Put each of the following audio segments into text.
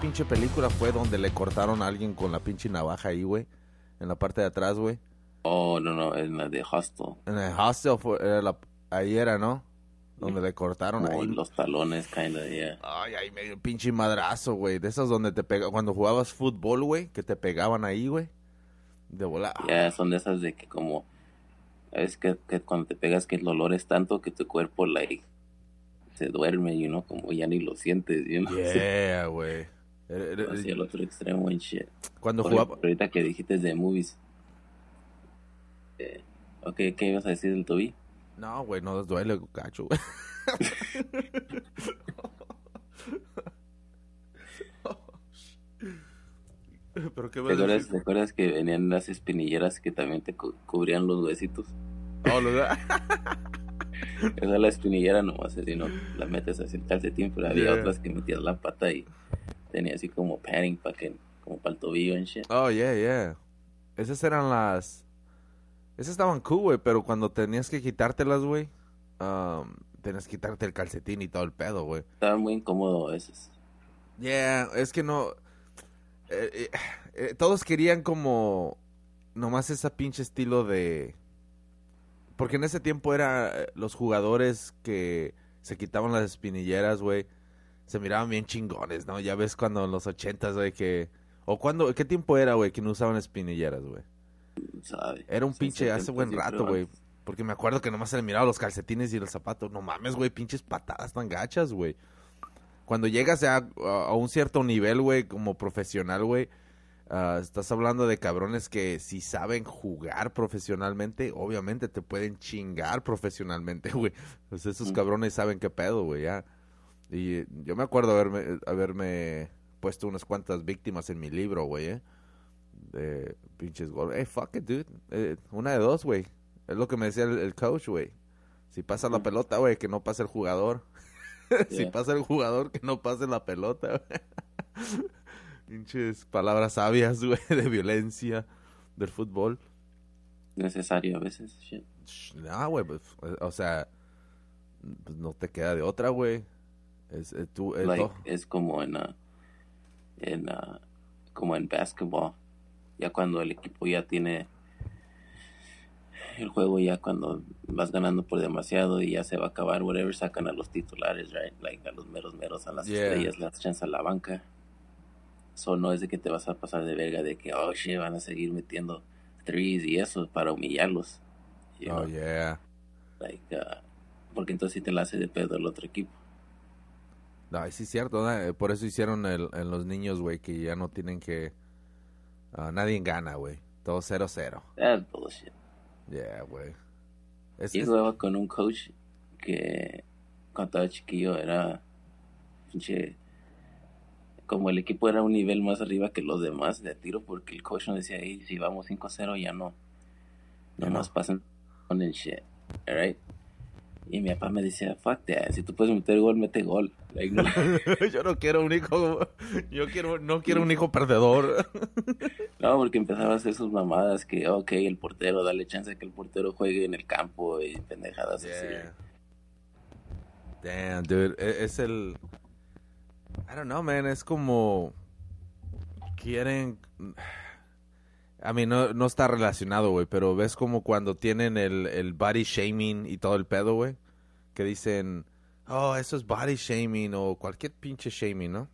pinche película fue donde le cortaron a alguien con la pinche navaja ahí, güey? En la parte de atrás, güey. Oh, no, no, en la de Hostel. En el Hostel fue, era la, ahí era, ¿no? Donde le cortaron ahí. los talones, kinda, yeah. Ay, ahí medio pinche madrazo, güey. De esas donde te pega cuando jugabas fútbol, güey, que te pegaban ahí, güey. De volar. Ya, son de esas de que como... Es que, cuando te pegas que el dolor es tanto que tu cuerpo, like, se duerme y uno como ya ni lo sientes, you güey. Hacia eh, el otro extremo en shit. Cuando jugaba. Ahorita que dijiste de movies. Eh, ok, ¿qué ibas a decir del Toby? No, güey, no duele, cacho, güey. ¿Pero qué ¿Te, acuerdas, ¿Te, acuerdas, que venían las espinilleras que también te cubrían los huesitos? Oh, Esa es la espinillera nomás, así no la metes así el calcetín, pero había otras que metías la pata y tenía así como padding para que, como para el tobillo en shit. Oh, yeah, yeah. Esas eran las... Esas estaban cool, güey, pero cuando tenías que quitártelas, güey, um, tenías que quitarte el calcetín y todo el pedo, güey. Estaban muy incómodos esas. Yeah, es que no... Eh, eh, eh, todos querían como... Nomás ese pinche estilo de... Porque en ese tiempo era los jugadores que se quitaban las espinilleras, güey se miraban bien chingones, ¿no? Ya ves cuando en los ochentas, güey, que... ¿O cuando... ¿Qué tiempo era, güey, que no usaban espinilleras, güey? Era un pinche... Hace buen rato, güey. Porque me acuerdo que nomás se le miraban los calcetines y los zapatos. No mames, güey, pinches patadas tan gachas, güey. Cuando llegas a, a un cierto nivel, güey, como profesional, güey, ah, estás hablando de cabrones que si saben jugar profesionalmente, obviamente te pueden chingar profesionalmente, güey. Pues esos cabrones saben qué pedo, güey, ya. Y eh, yo me acuerdo haberme, eh, haberme puesto unas cuantas víctimas en mi libro, güey, ¿eh? De pinches golpes. Hey, fuck it, dude. Eh, una de dos, güey. Es lo que me decía el, coach, güey. Si pasa la pelota, güey, que no pase el jugador. si pasa el jugador, que no pase la pelota, güey. pinches palabras sabias, güey, de violencia del fútbol. Necesario a veces, shit. güey, pues, o sea, pues, no te queda de otra, güey. Eh, eh, es, como en, uh, en ah, como en basketball. Ya cuando el equipo ya tiene el juego, ya cuando vas ganando por demasiado y ya se va a acabar, whatever, sacan a los titulares, right? Like, a los meros meros, a las estrellas, las chances a la banca. So, no es de que te vas a pasar de verga, de que, oh, van a seguir metiendo threes y eso para humillarlos. Oh, yeah. Like, ah, porque entonces sí te la hace de pedo el otro equipo. No, sí es cierto, por eso hicieron en los niños, güey, que ya no tienen que... Ah, nadie gana, güey. Todo 0-0. That's bullshit. Yeah, güey. Es, y luego con un coach que cuando estaba chiquillo era... como el equipo era un nivel más arriba que los demás de tiro, porque el coach nos decía, ahí si vamos 5-0 ya no. no nos pasan con el shit. right y mi papá me decía, fuck si tú puedes meter gol, mete gol. yo no quiero un hijo, yo quiero, no quiero un hijo perdedor. no, porque empezaba a hacer sus mamadas que, ok, el portero, dale chance a que el portero juegue en el campo y pendejadas así. Damn, dude, e-, es el... I don't know, man, es como... Quieren a mí no, no está relacionado, güey, pero ves como cuando tienen el, el body shaming y todo el pedo, güey, que dicen, oh, eso es body shaming o cualquier pinche shaming, ¿no?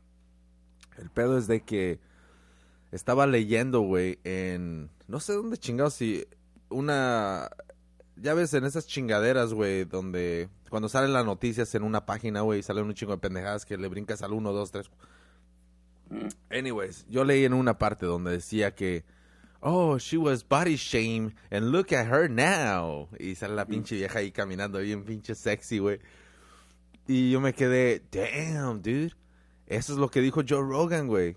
El pedo es de que estaba leyendo, güey, en, no sé dónde chingados, si una, ya ves, en esas chingaderas, güey, donde cuando salen las noticias en una página, güey, salen un chingo de pendejadas que le brincas al uno, dos, tres. Anyways, yo leí en una parte donde decía que oh, she was body shame and look at her now. Y sale la pinche mm. vieja ahí caminando bien pinche sexy, güey. Y yo me quedé, damn, dude. Eso es lo que dijo Joe Rogan, güey.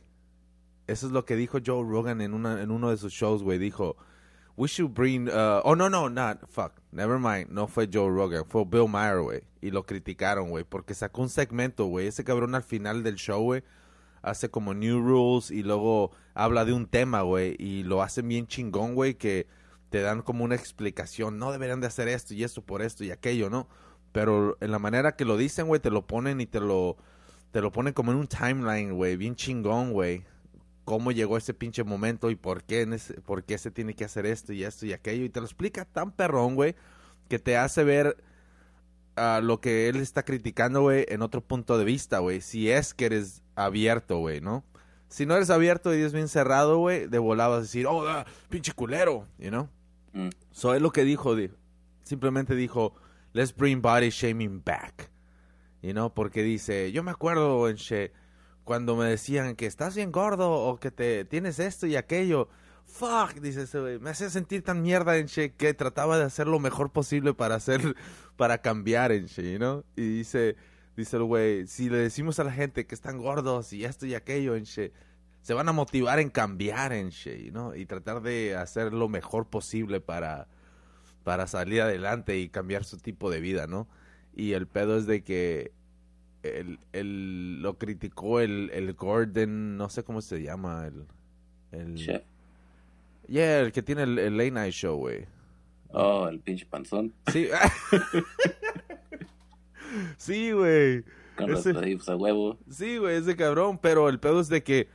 Eso es lo que dijo Joe Rogan en, una, en uno de sus shows, güey. Dijo, we should bring, uh, oh, no, no, not, fuck, never mind. No fue Joe Rogan, fue Bill Maher, güey. Y lo criticaron, güey, porque sacó un segmento, güey. Ese cabrón al final del show, güey hace como New Rules y luego habla de un tema, güey, y lo hacen bien chingón, güey, que te dan como una explicación, no deberían de hacer esto y esto por esto y aquello, ¿no? Pero en la manera que lo dicen, güey, te lo ponen y te lo te lo ponen como en un timeline, güey, bien chingón, güey. Cómo llegó ese pinche momento y por qué, en por qué se tiene que hacer esto y esto y aquello. Y te lo explica tan perrón, güey, que te hace ver a ah, lo que él está criticando, güey, en otro punto de vista, güey. Si es que eres abierto, güey, ¿no? Si no eres abierto y eres bien cerrado, güey, de volada vas a decir, oh, ah, pinche culero, you know? Mm. es lo que dijo, simplemente dijo, let's bring body shaming back, you know? Porque dice, yo me acuerdo, en cuando me decían que estás bien gordo o que te tienes esto y aquello. Fuck, dice ese güey, me hacía sentir tan mierda en que trataba de hacer lo mejor posible para hacer, para cambiar en she, you Y dice, Dice el güey, si le decimos a la gente que están gordos y esto y aquello, en se van a motivar en cambiar, en ¿no? Y tratar de hacer lo mejor posible para, para salir adelante y cambiar su tipo de vida, ¿no? Y el pedo es de que el, lo criticó el, el Gordon, no sé cómo se llama, el... el Yeah, el que tiene el, el night show, güey. Oh, el pinche panzón. Sí. Sí, güey. Con los a huevo. Sí, güey, ese cabrón. Pero el pedo es de que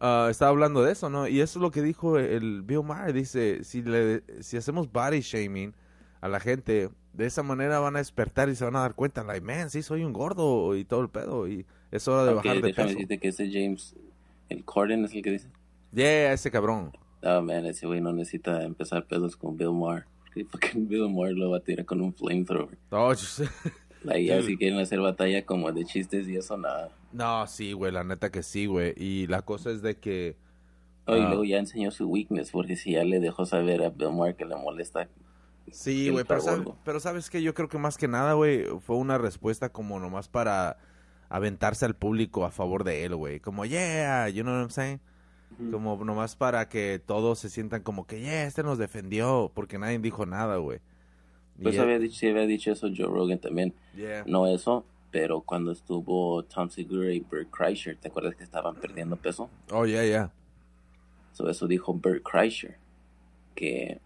ah, estaba hablando de eso, ¿no? Y eso es lo que dijo el Bill Maher. Dice, si, le, si hacemos body shaming a la gente, de esa manera van a despertar y se van a dar cuenta. Like, man, sí, soy un gordo y todo el pedo. Y es hora de bajar de peso. decirte que ese James, el Corden es el que dice. Yeah, ese cabrón. oh, man, ese güey no necesita empezar pedos con Bill Maher. Porque Bill Maher lo va a tirar con un flamethrower. Oh, yo sé. Ahí así si quieren hacer batalla como de chistes y eso nada. No, sí, güey, la neta que sí, güey. Y la cosa es de que... Oh, ah, y luego ya enseñó su weakness, porque si ya le dejó saber a Demar que le molesta. Sí, güey, pero, sabes que yo creo que más que nada, güey, fue una respuesta como nomás para aventarse al público a favor de él, güey. Como, yeah, you know what I'm saying? Como nomás para que todos se sientan como que, yeah, este nos defendió, porque nadie dijo nada, güey. Pues había dicho, sí había dicho eso Joe Rogan también. No eso, pero cuando estuvo Tom Segura y Bert Kreischer, ¿te acuerdas que estaban perdiendo peso? Oh, yeah, yeah. eso dijo Bert Kreischer, que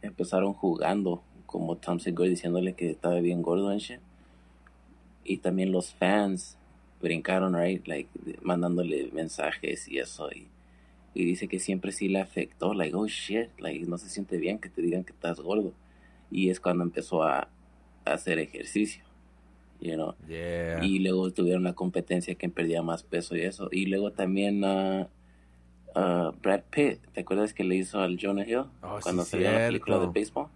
empezaron jugando como Tom Segura diciéndole que estaba bien gordo en Y también los fans brincaron, right? Like, mandándole mensajes y eso. Y, dice que siempre sí le afectó, like, oh shit, like, no se siente bien que te digan que estás gordo y es cuando empezó a, hacer ejercicio. You Y luego tuvieron una competencia que perdía más peso y eso. Y luego también ah, ah, Brad Pitt, ¿te acuerdas que le hizo al Jonah Hill oh, cuando sí, salió cierto. la película de béisbol?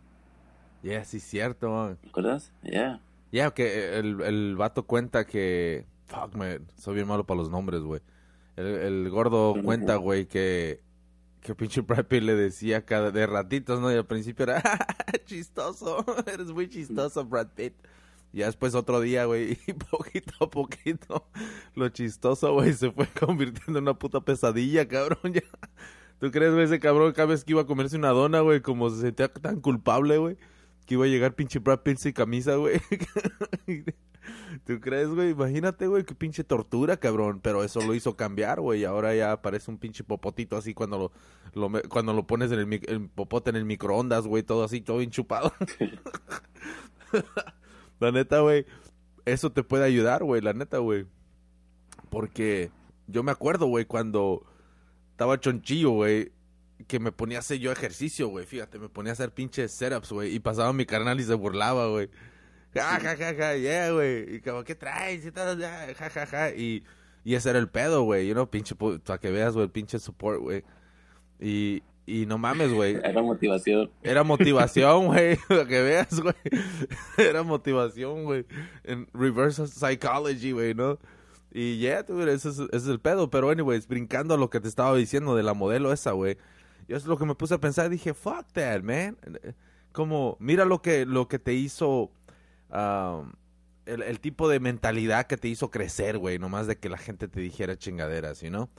Yeah, sí, cierto. ¿Te acuerdas? Yeah. Ya, yeah, que el, el vato cuenta que. Fuck, me, Soy bien malo para los nombres, güey. El, el gordo cuenta, güey, que que pinche Brad Pitt le decía cada de ratitos, ¿no? Y al principio era chistoso, eres muy chistoso, Brad Pitt. Y después otro día, güey, poquito a poquito, lo chistoso, güey, se fue convirtiendo en una puta pesadilla, cabrón. Ya. ¿Tú crees, güey, ese cabrón cada vez que iba a comerse una dona, güey, como se sentía tan culpable, güey, que iba a llegar pinche Brad Pitt sin camisa, güey? ¿Tú crees, güey? Imagínate, güey, qué pinche tortura, cabrón. Pero eso lo hizo cambiar, güey. Ahora ya parece un pinche popotito así cuando lo, cuando lo pones en el, el, popote en el microondas, güey. Todo así, todo enchupado. la neta, güey. Eso te puede ayudar, güey. La neta, güey. Porque yo me acuerdo, güey, cuando estaba chonchillo, güey que me ponía a hacer yo ejercicio, güey. Fíjate, me ponía a hacer pinches setups, güey. Y pasaba mi carnal y se burlaba, güey ja, ja, ja, ja, yeah, güey. Y como, ¿qué traes? Y todo, ja, ja, ja. Y, y ese era el pedo, güey. You know, pinche, para que veas, güey, el pinche support, güey. Y, y no mames, güey. Era motivación. Era motivación, güey. para que veas, güey. Era motivación, güey. En reverse psychology, güey, ¿no? Y ya, yeah, tú, ese es, ese es el pedo. Pero, anyways, brincando a lo que te estaba diciendo de la modelo esa, güey. Yo es lo que me puse a pensar. Dije, fuck that, man. Como, mira lo que, lo que te hizo el, tipo de mentalidad que te hizo crecer, güey, nomás de que la gente te dijera chingaderas, you ¿no?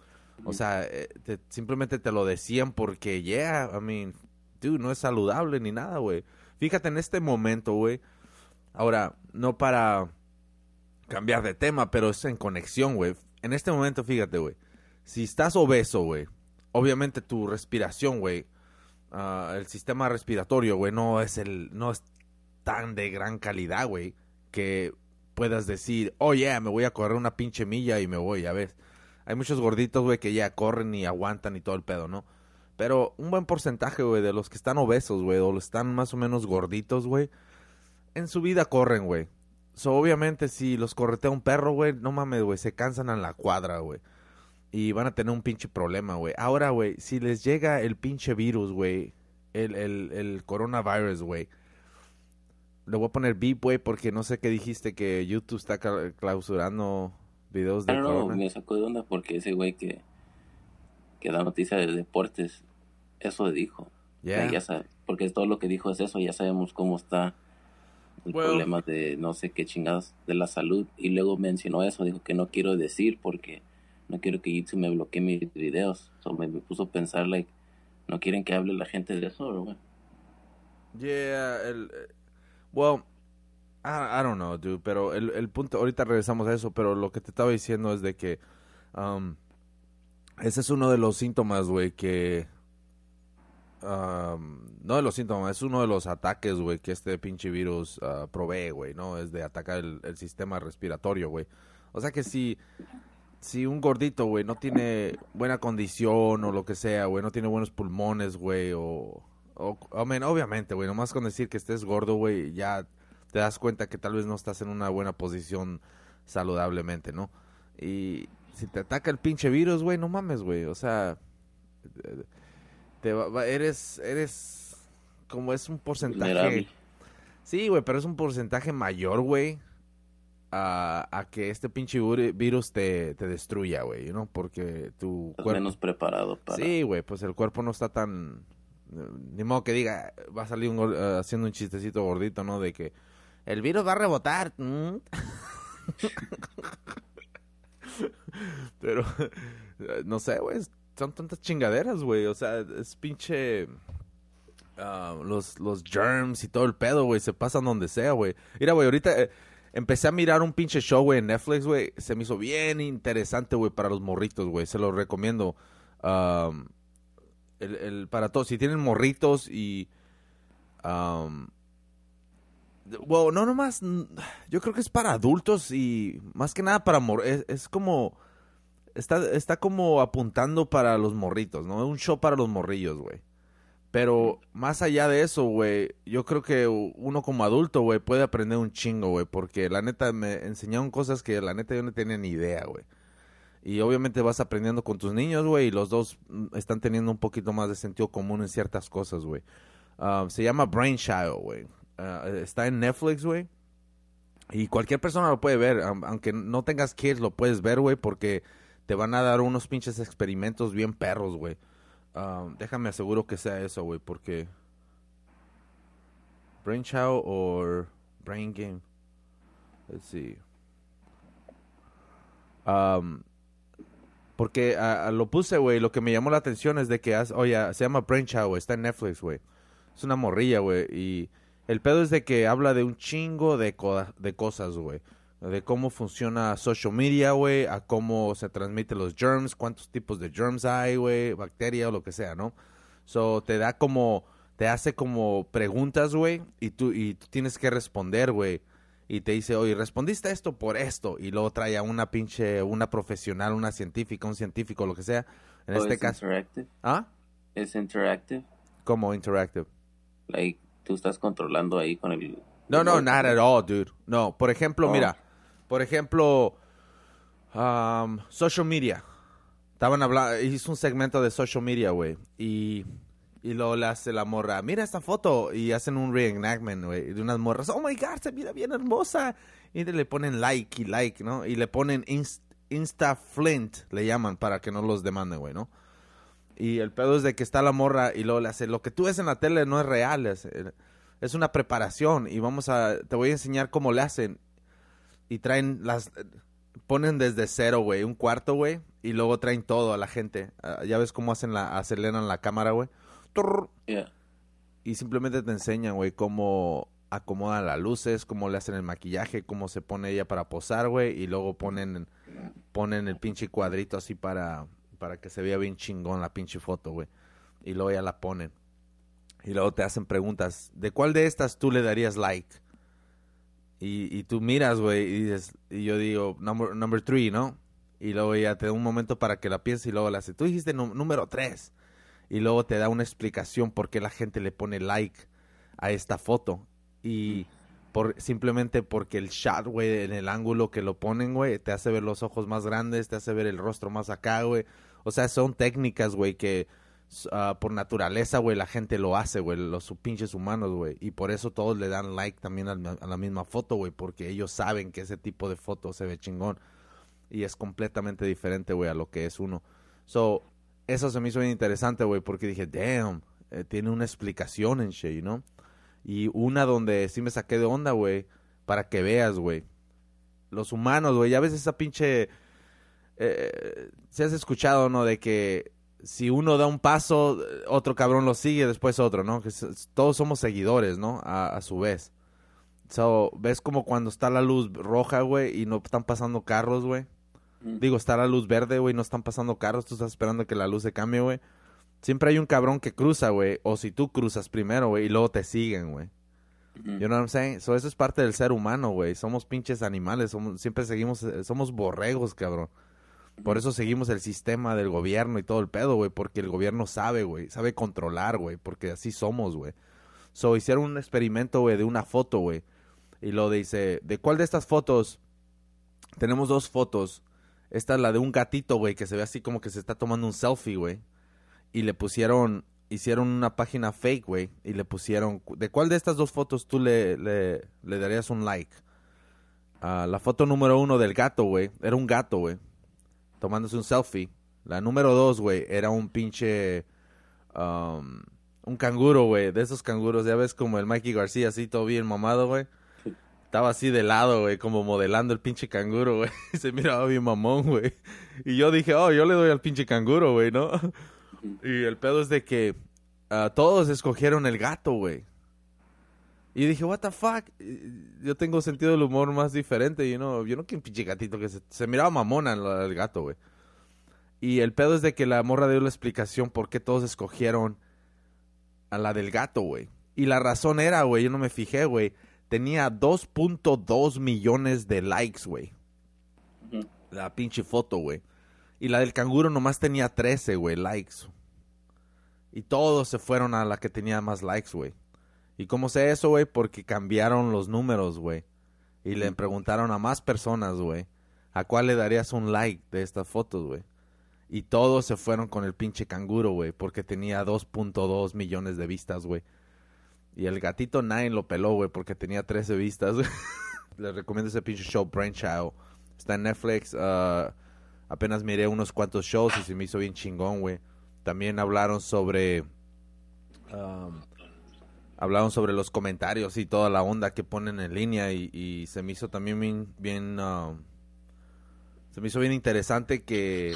O sea, eh, simplemente te lo decían porque, yeah, I mean, dude, no es saludable ni nada, güey. Fíjate en este momento, güey. Ahora, no para cambiar de tema, pero es en conexión, güey. En este momento, fíjate, güey. Si estás obeso, güey, obviamente tu respiración, güey, ah, el sistema respiratorio, güey, no es el, no es tan de gran calidad, güey, que puedas decir, oh yeah, me voy a correr una pinche milla y me voy, ya ves. Hay muchos gorditos, güey, que ya corren y aguantan y todo el pedo, ¿no? Pero un buen porcentaje, güey, de los que están obesos, güey, o los están más o menos gorditos, güey, en su vida corren, güey. So, obviamente, si los corretea un perro, güey, no mames, güey, se cansan en la cuadra, güey. Y van a tener un pinche problema, güey. Ahora, güey, si les llega el pinche virus, güey, el, el, el coronavirus, güey, le voy a poner beep güey, porque no sé qué dijiste que YouTube está clausurando videos de. No, no, me sacó de onda porque ese güey que, que da noticias de deportes, eso dijo. ya porque todo lo que dijo es eso, ya sabemos cómo está el problema de no sé qué chingados de la salud. Y luego mencionó eso, dijo que no quiero decir porque no quiero que YouTube me bloquee mis videos. o me, puso a pensar, like, ¿no quieren que hable la gente de eso, güey? Yeah, el, Well, I, I, don't know, dude, pero el, el, punto, ahorita regresamos a eso, pero lo que te estaba diciendo es de que um, ese es uno de los síntomas, güey, que... Um, no de los síntomas, es uno de los ataques, güey, que este pinche virus uh, provee, güey, ¿no? Es de atacar el, sistema respiratorio, güey. O sea que si si un gordito, güey, no tiene buena condición o lo que sea, güey, no tiene buenos pulmones, güey, o o, obviamente, güey, nomás con decir que estés gordo, güey, ya te das cuenta que tal vez no estás en una buena posición saludablemente, ¿no? Y si te ataca el pinche virus, güey, no mames, güey, o sea, eres, eres, como es un porcentaje. Sí, güey, pero es un porcentaje mayor, güey, a, que este pinche virus te, te destruya, güey, ¿no? Porque tu cuerpo... menos preparado para... Sí, güey, pues el cuerpo no está tan ni modo que diga, va a salir eh, haciendo un chistecito gordito, ¿no? De que el virus va a rebotar. Mm. Pero, no sé, güey, son tantas chingaderas, güey. O sea, es pinche... Ah, los, germs y todo el pedo, güey, se pasan donde sea, güey. Mira, güey, ahorita eh, empecé a mirar un pinche show, güey, en Netflix, güey. Se me hizo bien interesante, güey, para los morritos, güey. Se los recomiendo. Ah, el, el para todos, si tienen morritos y... Um, no nomás, yo creo que es para adultos y más que nada para es, como, está, está como apuntando para los morritos, ¿no? Es un show para los morrillos, güey. Pero más allá de eso, güey, yo creo que uno como adulto, güey, puede aprender un chingo, güey, porque la neta me enseñaron cosas que la neta yo no tenía ni idea, güey. Y obviamente vas aprendiendo con tus niños, güey, y los dos mm, están teniendo un poquito más de sentido común en ciertas cosas, güey. Ah, se llama Brainchild, güey. Ah, está en Netflix, güey. Y cualquier persona lo puede ver, aunque no tengas kids, lo puedes ver, güey, porque te van a dar unos pinches experimentos bien perros, güey. Ah, déjame aseguro que sea eso, güey, porque... Brainchild o Brain Game. Let's see. Porque a ah, ah, lo puse, güey. Lo que me llamó la atención es de que, oye, se llama Brainchild, güey. Está en Netflix, güey. Es una morrilla, güey. Y el pedo es de que habla de un chingo de, de cosas, güey. De cómo funciona social media, güey. A cómo se transmiten los germs. Cuántos tipos de germs hay, güey. Bacteria o lo que sea, ¿no? So, te da como... Te hace como preguntas, güey. Y tú, y tú tienes que responder, güey y te dice, oye, respondiste esto por esto, y luego trae a una pinche, una profesional, una científica, un científico, lo que sea. En oh, este caso. ¿Ah? ¿Es interactive? ¿Cómo interactive? Like, tú estás controlando ahí con el. No, no, not at all, dude. No, por ejemplo, oh. mira, por ejemplo, um, social media. Estaban hablando, hice un segmento de social media, güey, y y luego le hace la morra, mira esta foto. Y hacen un reenactment, güey, de unas morras. Oh my god, se mira bien hermosa. Y le ponen like y like, ¿no? Y le ponen Insta Flint, le llaman, para que no los demanden, güey, ¿no? Y el pedo es de que está la morra y luego le hace, lo que tú ves en la tele no es real, es, una preparación y vamos a, te voy a enseñar cómo le hacen. Y traen las, ponen desde cero, güey, un cuarto, güey, y luego traen todo a la gente. Ah, ya ves cómo hacen la, aceleran la cámara, güey. Y simplemente te enseñan, güey, cómo acomodan las luces, cómo le hacen el maquillaje, cómo se pone ella para posar, güey, y luego ponen, ponen el pinche cuadrito así para, para que se vea bien chingón la pinche foto, güey. Y luego ya la ponen. Y luego te hacen preguntas, ¿de cuál de estas tú le darías like? Y, tú miras, güey, y dices, y yo digo, number, three, ¿no? Y luego ya te da un momento para que la pienses y luego la hace, tú dijiste número tres y luego te da una explicación por qué la gente le pone like a esta foto y por simplemente porque el shot, güey, en el ángulo que lo ponen, güey, te hace ver los ojos más grandes, te hace ver el rostro más acá, güey. O sea, son técnicas, güey, que ah, por naturaleza, güey, la gente lo hace, güey, los pinches humanos, güey. Y por eso todos le dan like también a la misma foto, güey, porque ellos saben que ese tipo de foto se ve chingón. Y es completamente diferente, güey, a lo que es uno. So, eso se me hizo bien interesante, güey, porque dije, damn, eh, tiene una explicación en Shea, ¿no? Y una donde sí me saqué de onda, güey, para que veas, güey. Los humanos, güey, ya ves esa pinche... Eh, si has escuchado, ¿no? De que si uno da un paso, otro cabrón lo sigue, después otro, ¿no? Que todos somos seguidores, ¿no? A, su vez. So, ves como cuando está la luz roja, güey, y no están pasando carros, güey. Digo, está la luz verde, güey, no están pasando carros, tú estás esperando que la luz se cambie, güey. Siempre hay un cabrón que cruza, güey, o si tú cruzas primero, güey, y luego te siguen, güey. yo You know what I'm saying? So, eso es parte del ser humano, güey. Somos pinches animales, somos, siempre seguimos, eh, somos borregos, cabrón. Por eso seguimos el sistema del gobierno y todo el pedo, güey, porque el gobierno sabe, güey, sabe controlar, güey, porque así somos, güey. So, hicieron un experimento, güey, de una foto, güey. Y lo dice, ¿de cuál de estas fotos? Tenemos dos fotos esta es la de un gatito, güey, que se ve así como que se está tomando un selfie, güey. Y le pusieron, hicieron una página fake, güey. Y le pusieron, ¿de cuál de estas dos fotos tú le, darías un like? Ah, la foto número uno del gato, güey. Era un gato, güey. Tomándose un selfie. La número dos, güey, era un pinche... Um, un canguro, güey. De esos canguros, ya ves como el Mikey García, así todo bien mamado, güey. Estaba así de lado, güey, como modelando el pinche canguro, güey. Se miraba bien mamón, güey. Y yo dije, oh, yo le doy al pinche canguro, güey, ¿no? Y el pedo es de que ah, todos escogieron el gato, güey. Y dije, what the fuck? Yo tengo sentido del humor más diferente, you yo no, yo no quiero un pinche gatito que se, se miraba mamona al gato, güey. Y el pedo es de que la morra dio la explicación por qué todos escogieron a la del gato, güey. Y la razón era, güey, yo no me fijé, güey, tenía 2.2 millones de likes, güey. La pinche foto, güey. Y la del canguro nomás tenía 13, güey, likes. Y todos se fueron a la que tenía más likes, güey. ¿Y cómo sé eso, güey? Porque cambiaron los números, güey. Y le preguntaron a más personas, güey, ¿a cuál le darías un like de estas fotos, güey? Y todos se fueron con el pinche canguro, güey, porque tenía 2.2 millones de vistas, güey. Y el gatito Nine lo peló, güey, porque tenía 13 vistas. Les recomiendo ese pinche show, Brainchild. Está en Netflix. Ah, apenas miré unos cuantos shows y se me hizo bien chingón, güey. También hablaron sobre... Um, hablaron sobre los comentarios y toda la onda que ponen en línea y, se me hizo también bien, bien um, se me hizo bien interesante que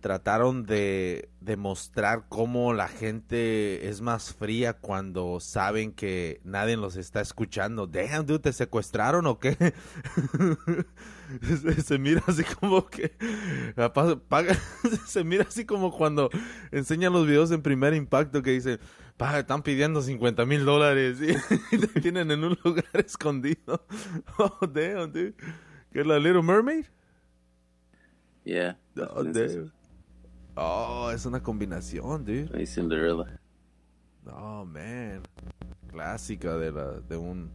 trataron de demostrar cómo la gente es más fría cuando saben que nadie los está escuchando. Damn, dude, ¿te secuestraron o qué? se, mira así como que... se mira así como cuando enseñan los videos en primer impacto que dicen... Paga, están pidiendo 50 mil dólares y, te tienen en un lugar escondido. Oh, damn, dude. es la Little Mermaid? Yeah. Oh, Oh, es una combinación, dude. Cinderella. Oh, man. Clásica de la de un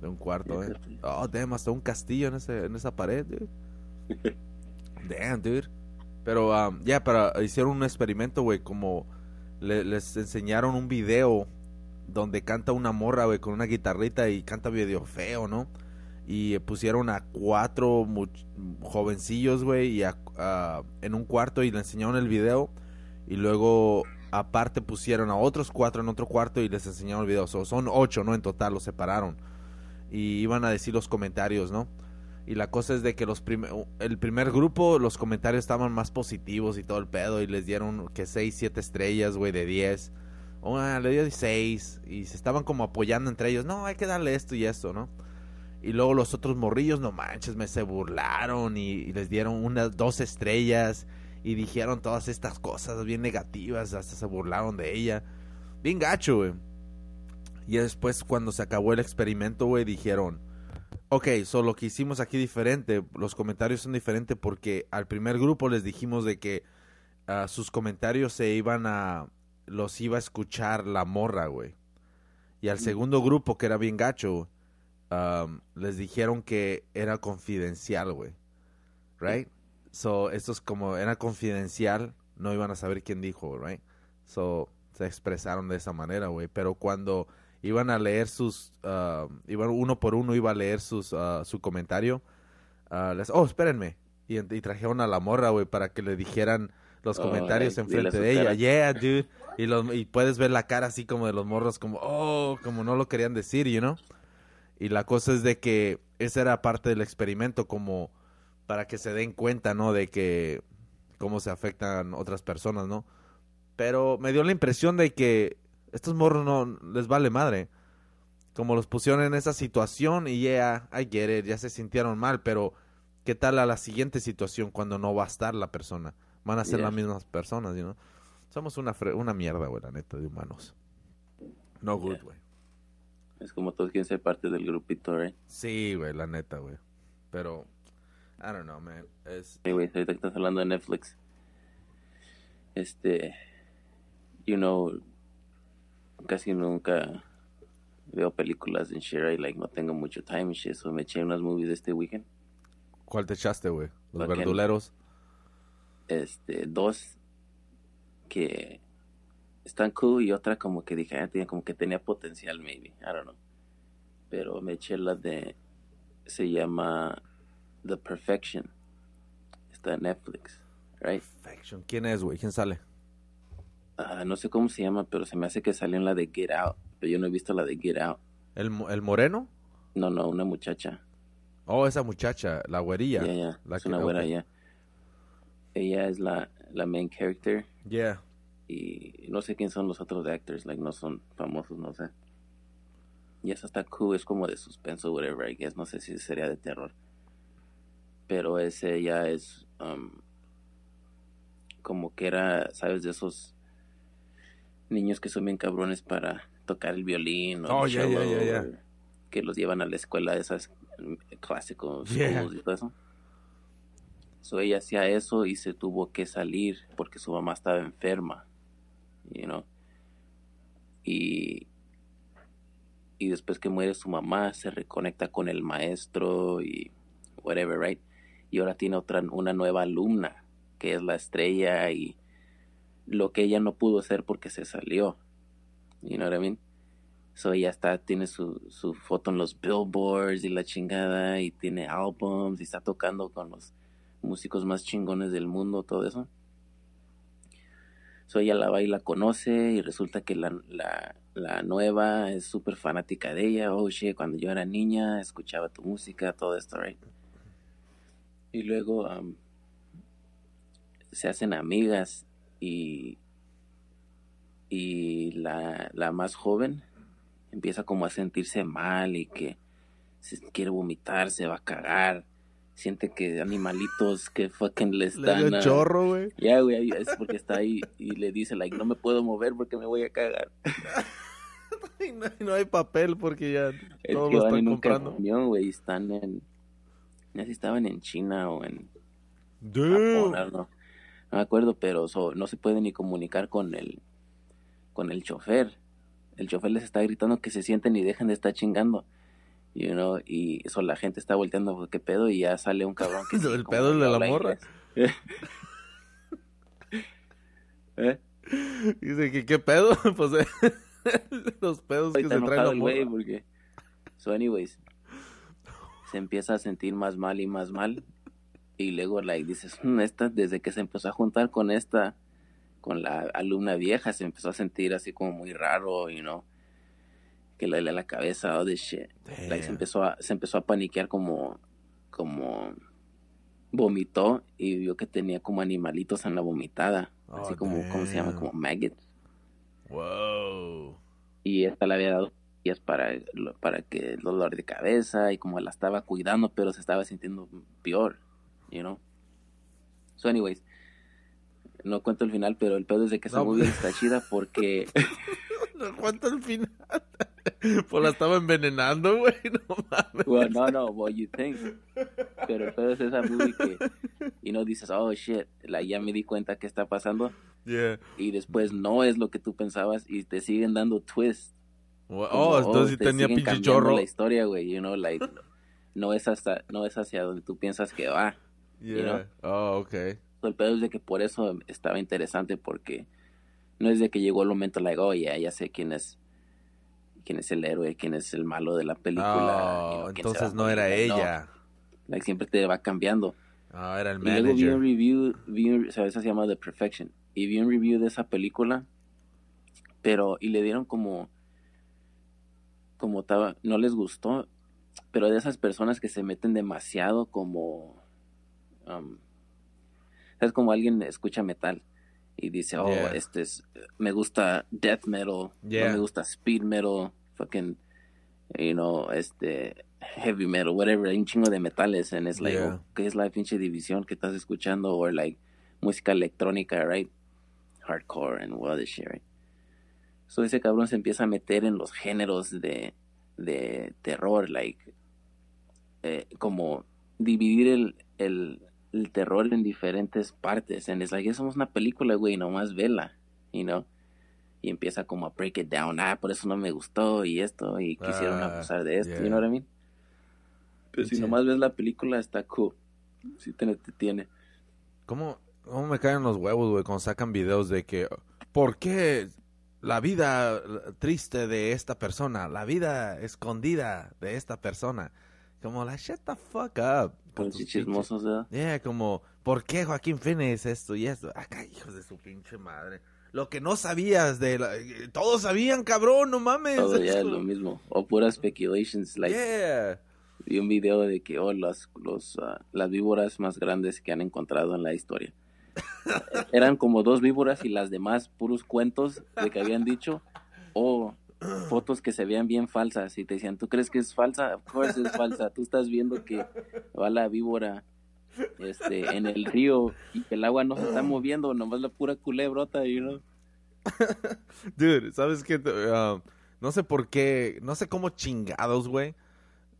de un cuarto, eh. Oh, damn, hasta un castillo en ese en esa pared, dude. damn, dude. Pero um, ya yeah, para hicieron un experimento, güey, como les enseñaron un video donde canta una morra, güey, con una guitarrita y canta video feo, ¿no? y pusieron a cuatro jovencillos, güey, en un cuarto y le enseñaron el video y luego aparte pusieron a otros cuatro en otro cuarto y les enseñaron el video. son ocho, ¿no? En total, los separaron y iban a decir los comentarios, ¿no? Y la cosa es de que los el primer grupo, los comentarios estaban más positivos y todo el pedo. Y les dieron que Seis, siete estrellas, güey, de diez. O ah, le dio seis Y se estaban como apoyando entre ellos. No, hay que darle esto y esto, ¿no? Y luego los otros morrillos, no manches, me se burlaron y, les dieron unas dos estrellas y dijeron todas estas cosas bien negativas, hasta se burlaron de ella. Bien gacho, güey. Y después cuando se acabó el experimento, güey, dijeron, ok, solo que hicimos aquí diferente, los comentarios son diferentes porque al primer grupo les dijimos de que ah, sus comentarios se iban a, los iba a escuchar la morra, güey. Y al mm. segundo grupo, que era bien gacho, Um, les dijeron que era confidencial, güey. Right? So, esto es como era confidencial, no iban a saber quién dijo, right? So, se expresaron de esa manera, güey. Pero cuando iban a leer sus, um, iban uno por uno iba a leer sus, uh, su comentario, uh, les, oh, espérenme. Y, trajeron a la morra, güey, para que le dijeran los oh, comentarios en enfrente de ella. Yeah, dude. Y, los, y puedes ver la cara así como de los morros, como, oh, como no lo querían decir, you know? Y la cosa es de que esa era parte del experimento, como para que se den cuenta, ¿no? De que cómo se afectan otras personas, ¿no? Pero me dio la impresión de que estos morros no les vale madre. Como los pusieron en esa situación y ya, ay I ya se sintieron mal, pero ¿qué tal a la siguiente situación cuando no va a estar la persona? Van a ser las mismas personas, ¿no? Somos una, una mierda, güey, la neta, de humanos. No good, güey. Es como todos quieren ser parte del grupito, ¿eh? Sí, güey, la neta, güey. Pero, I don't know, man. Es... Anyway, ahorita que estás hablando de Netflix, este, you know, casi nunca veo películas en Shira Like, no tengo mucho time Y, shit, so me eché unas movies este weekend. ¿Cuál te echaste, güey? ¿Los verduleros? Este, dos que están cool y otra como que dije, ah, como que tenía potencial, maybe, I don't know. Pero me eché la de, se llama The Perfection. Está en Netflix, right? Perfection. ¿Quién es, güey? ¿Quién sale? Ah, no sé cómo se llama, pero se me hace que salió en la de Get Out, pero yo no he visto la de Get Out. ¿El, el moreno? No, no, una muchacha. Oh, esa muchacha, la güerilla. Yeah, yeah. es una güera, Ella es la, la main character. Yeah y no sé quién son los otros de actors, like no son famosos, no sé. Y es hasta cool, es como de suspenso, whatever, I guess, no sé si sería de terror. Pero ese ya es um, como que era, ¿sabes? De esos niños que son bien cabrones para tocar el violín o oh, que los llevan a la escuela de esas mm, clásicos y eso. So ella hacía eso y se tuvo que salir porque su mamá estaba enferma you know? Y, y después que muere su mamá, se reconecta con el maestro y whatever, right? Y ahora tiene otra, una nueva alumna, que es la estrella y lo que ella no pudo hacer porque se salió. You know what I mean? So ella está, tiene su, su foto en los billboards y la chingada y tiene álbums y está tocando con los músicos más chingones del mundo, todo eso. So ella la va la conoce y resulta que la, nueva es súper fanática de ella. Oye, oh, cuando yo era niña escuchaba tu música, todo esto, right? Y luego um, se hacen amigas y, y la, más joven empieza como a sentirse mal y que quiere vomitar, se va a cagar siente que animalitos que fucking le están. Le chorro, güey. Ya, güey, es porque está ahí y le dice, like, no me puedo mover porque me voy a cagar. no, hay papel porque ya todos lo están comprando. güey, están en. Ya si estaban en China o en. no, me acuerdo, pero no se puede ni comunicar con el, con el chofer. El chofer les está gritando que se sienten y dejen de estar chingando y eso la gente está volteando, pues, ¿qué pedo? Y ya sale un cabrón que... el pedo de la morra. ¿Eh? Dice que, ¿qué pedo? Pues eh, los pedos que se traen porque... So anyways, se empieza a sentir más mal y más mal. Y luego, like, dices, hmm, esta, desde que se empezó a juntar con esta, con la alumna vieja, se empezó a sentir así como muy raro, Y no que le duele la cabeza, oh, shit. se, empezó a, se empezó a paniquear como, como vomitó y vio que tenía como animalitos en la vomitada. Oh, así como, ¿cómo se llama? Como maggots. Wow. Y esta le había dado días para, para que el dolor de cabeza y como la estaba cuidando, pero se estaba sintiendo peor, you know. So anyways, no cuento el final, pero el pedo es que está muy movie pues. está chida porque ¿Cuánto al final. Pues la estaba envenenando, güey, no mames. no, no, what you think. Pero entonces esa movie que, y no dices, oh shit, la, ya me di cuenta que está pasando. Y después no es lo que tú pensabas y te siguen dando twists. oh, entonces oh, tenía pinche chorro. la historia, güey, you know, like, no es hasta, no es hacia donde tú piensas que va. Yeah. Oh, okay. El pedo es de que por eso estaba interesante porque no es de que llegó el momento, like, oh, ya sé quién es quién es el héroe, quién es el malo de la película. entonces no era ella. Like, siempre te va cambiando. Ah, era el y Y luego vi un review, vi esa se llama The Perfection. Y vi un review de esa película, pero, y le dieron como, como estaba no les gustó, pero de esas personas que se meten demasiado como, um, es como alguien escucha metal y dice, oh, este es, me gusta death metal, me gusta speed metal, fucking, you know, este, heavy metal, whatever, hay un chingo de metales, and it's like, oh, ¿qué es la pinche división que estás escuchando? O like, música electrónica, right? Hardcore and what is shit, right? So ese cabrón se empieza a meter en los géneros de, terror, like, eh, como dividir el, el, el terror en diferentes partes. En es like, somos una película, güey, nomás vela, you know? Y empieza como a break it down. Ah, por eso no me gustó y esto, y quisieron ah, abusar de esto, yeah. no know Pero si nomás ves la película, está cool. Si sí te, tiene. ¿Cómo, ¿Cómo me caen los huevos, güey, cuando sacan videos de que, ¿por qué la vida triste de esta persona, la vida escondida de esta persona? Como, la shut the fuck up. Con chismosos, ¿verdad? Yeah, como, ¿por qué Joaquín Phoenix esto y esto? Acá, hijos de su pinche madre. Lo que no sabías de... Todos sabían, cabrón, no mames. Todo ya es lo mismo. O puras speculations, like... Yeah. Vi un video de que, oh, las, ah, víboras más grandes que han encontrado en la historia. Eran como dos víboras y las demás puros cuentos de que habían dicho, O fotos que se veían bien falsas y te decían, ¿tú crees que es falsa? Of course es falsa. Tú estás viendo que va la víbora este, en el río y que el agua no se está moviendo, nomás la pura culebrota, you know? Dude, ¿sabes qué? Ah, no sé por qué, no sé cómo chingados, güey.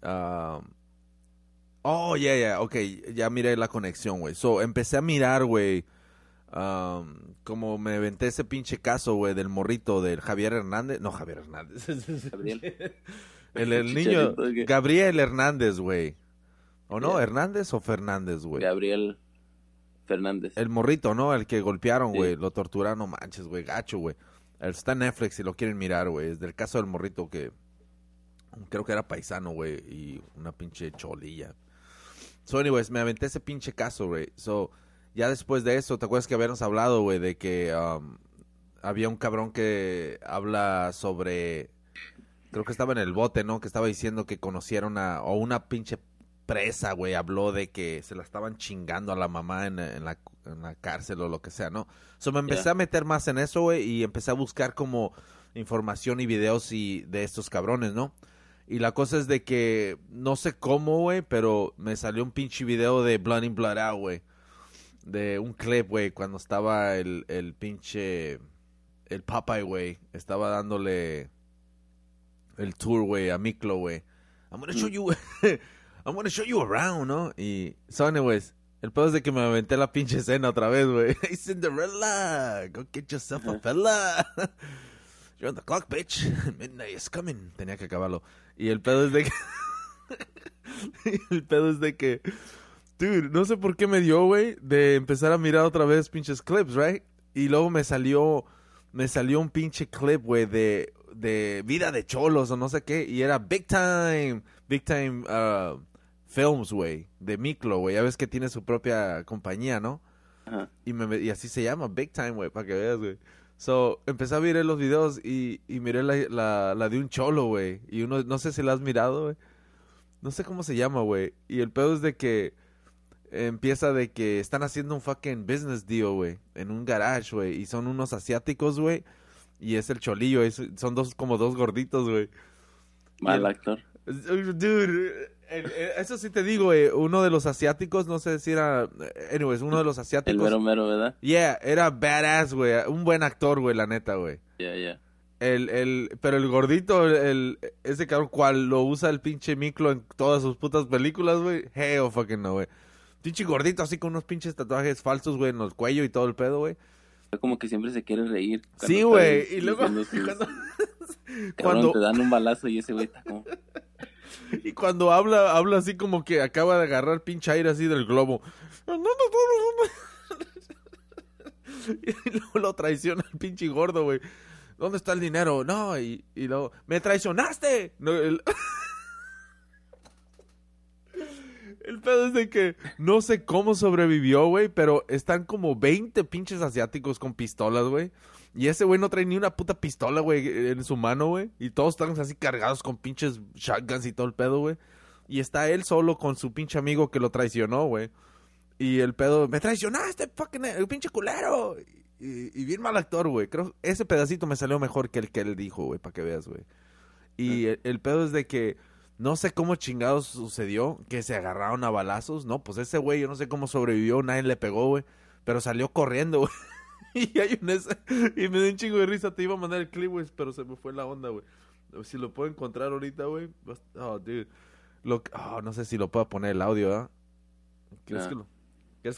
Ah, oh, yeah, yeah, ok, ya miré la conexión, güey. So, empecé a mirar, güey, como me aventé ese pinche caso, güey, del morrito del Javier Hernández. No, Javier Hernández. el, niño. Gabriel Hernández, güey. ¿O no? ¿Hernández o Fernández, güey? Gabriel Fernández. El morrito, ¿no? El que golpearon, güey. Lo torturaron, no manches, güey. Gacho, güey. Está en Netflix y lo quieren mirar, güey. Es del caso del morrito que creo que era paisano, güey. Y una pinche cholilla. So, anyways, me aventé ese pinche caso, güey. So, ya después de eso, ¿te acuerdas que habíamos hablado, güey, de que um, había un cabrón que habla sobre, creo que estaba en el bote, ¿no? Que estaba diciendo que conocieron a, o una pinche presa, güey, habló de que se la estaban chingando a la mamá en, la, en la, cárcel o lo que sea, ¿no? So me empecé a meter más en eso, güey, y empecé a buscar como información y videos y de estos cabrones, ¿no? Y la cosa es de que no sé cómo, güey, pero me salió un pinche video de Blood in Blood Out, güey de un clip, güey, cuando estaba el, el pinche, el Popeye, güey, estaba dándole el tour, güey, a Miklo, güey. I'm gonna show you, I'm gonna show you around, ¿no? Y, so güey, el pedo es de que me aventé la pinche escena otra vez, güey. Hey, Cinderella, go get yourself a fella. You're on the clock, bitch. Midnight is coming. Tenía que acabarlo. Y el pedo es de que... el pedo es de que... Dude, no sé por qué me dio, güey, de empezar a mirar otra vez pinches clips, right? Y luego me salió, me salió un pinche clip, güey, de, de vida de cholos o no sé qué. Y era Big Time, Big Time uh, Films, güey, de Miklo, güey. Ya ves que tiene su propia compañía, ¿no? y, me, así se llama, Big Time, güey, para que veas, güey. So, empecé a mirar los videos y, miré la, de un cholo, güey. Y uno, no sé si la has mirado, güey. No sé cómo se llama, güey. Y el pedo es de que empieza de que están haciendo un fucking business deal, güey, en un garage, güey, y son unos asiáticos, güey, y es el cholillo, son dos como dos gorditos, güey. Mal actor. Dude, eso sí te digo, güey, eh, uno de los asiáticos, no sé si era, anyways, uno de los asiáticos. El mero mero, ¿verdad? Yeah, era badass, güey, un buen actor, güey, la neta, güey. Yeah, yeah. El, el, pero el gordito, el, ese cabrón cual lo usa el pinche Miklo en todas sus putas películas, güey, hell fucking no, güey pinche gordito así con unos pinches tatuajes falsos, güey, en el cuello y todo el pedo, güey. Como que siempre se quiere reír. Sí, güey. Y luego cuando, te dan un balazo y ese güey está como... Y cuando habla, habla así como que acaba de agarrar pinche aire así del globo. Y luego lo traiciona el pinche gordo, güey. ¿Dónde está el dinero? No, y, y luego, ¡me traicionaste! No, El pedo es de que no sé cómo sobrevivió, güey, pero están como 20 pinches asiáticos con pistolas, güey. Y ese güey no trae ni una puta pistola, güey, en su mano, güey. Y todos están así cargados con pinches shotguns y todo el pedo, güey. Y está él solo con su pinche amigo que lo traicionó, güey. Y el pedo, me traicionaste, fucking, el eh, pinche culero. Y, bien mal actor, güey. Creo ese pedacito me salió mejor que el que él dijo, güey, para que veas, güey. Y eh. el, el pedo es de que no sé cómo chingados sucedió que se agarraron a balazos. No, pues ese güey, yo no sé cómo sobrevivió, nadie le pegó, güey. Pero salió corriendo, güey. y hay un y me dio un chingo de risa, te iba a mandar el clip, güey, pero se me fue la onda, güey. Si lo puedo encontrar ahorita, güey. Oh, dude. Oh, no sé si lo puedo poner el audio, ¿verdad? ¿Crees,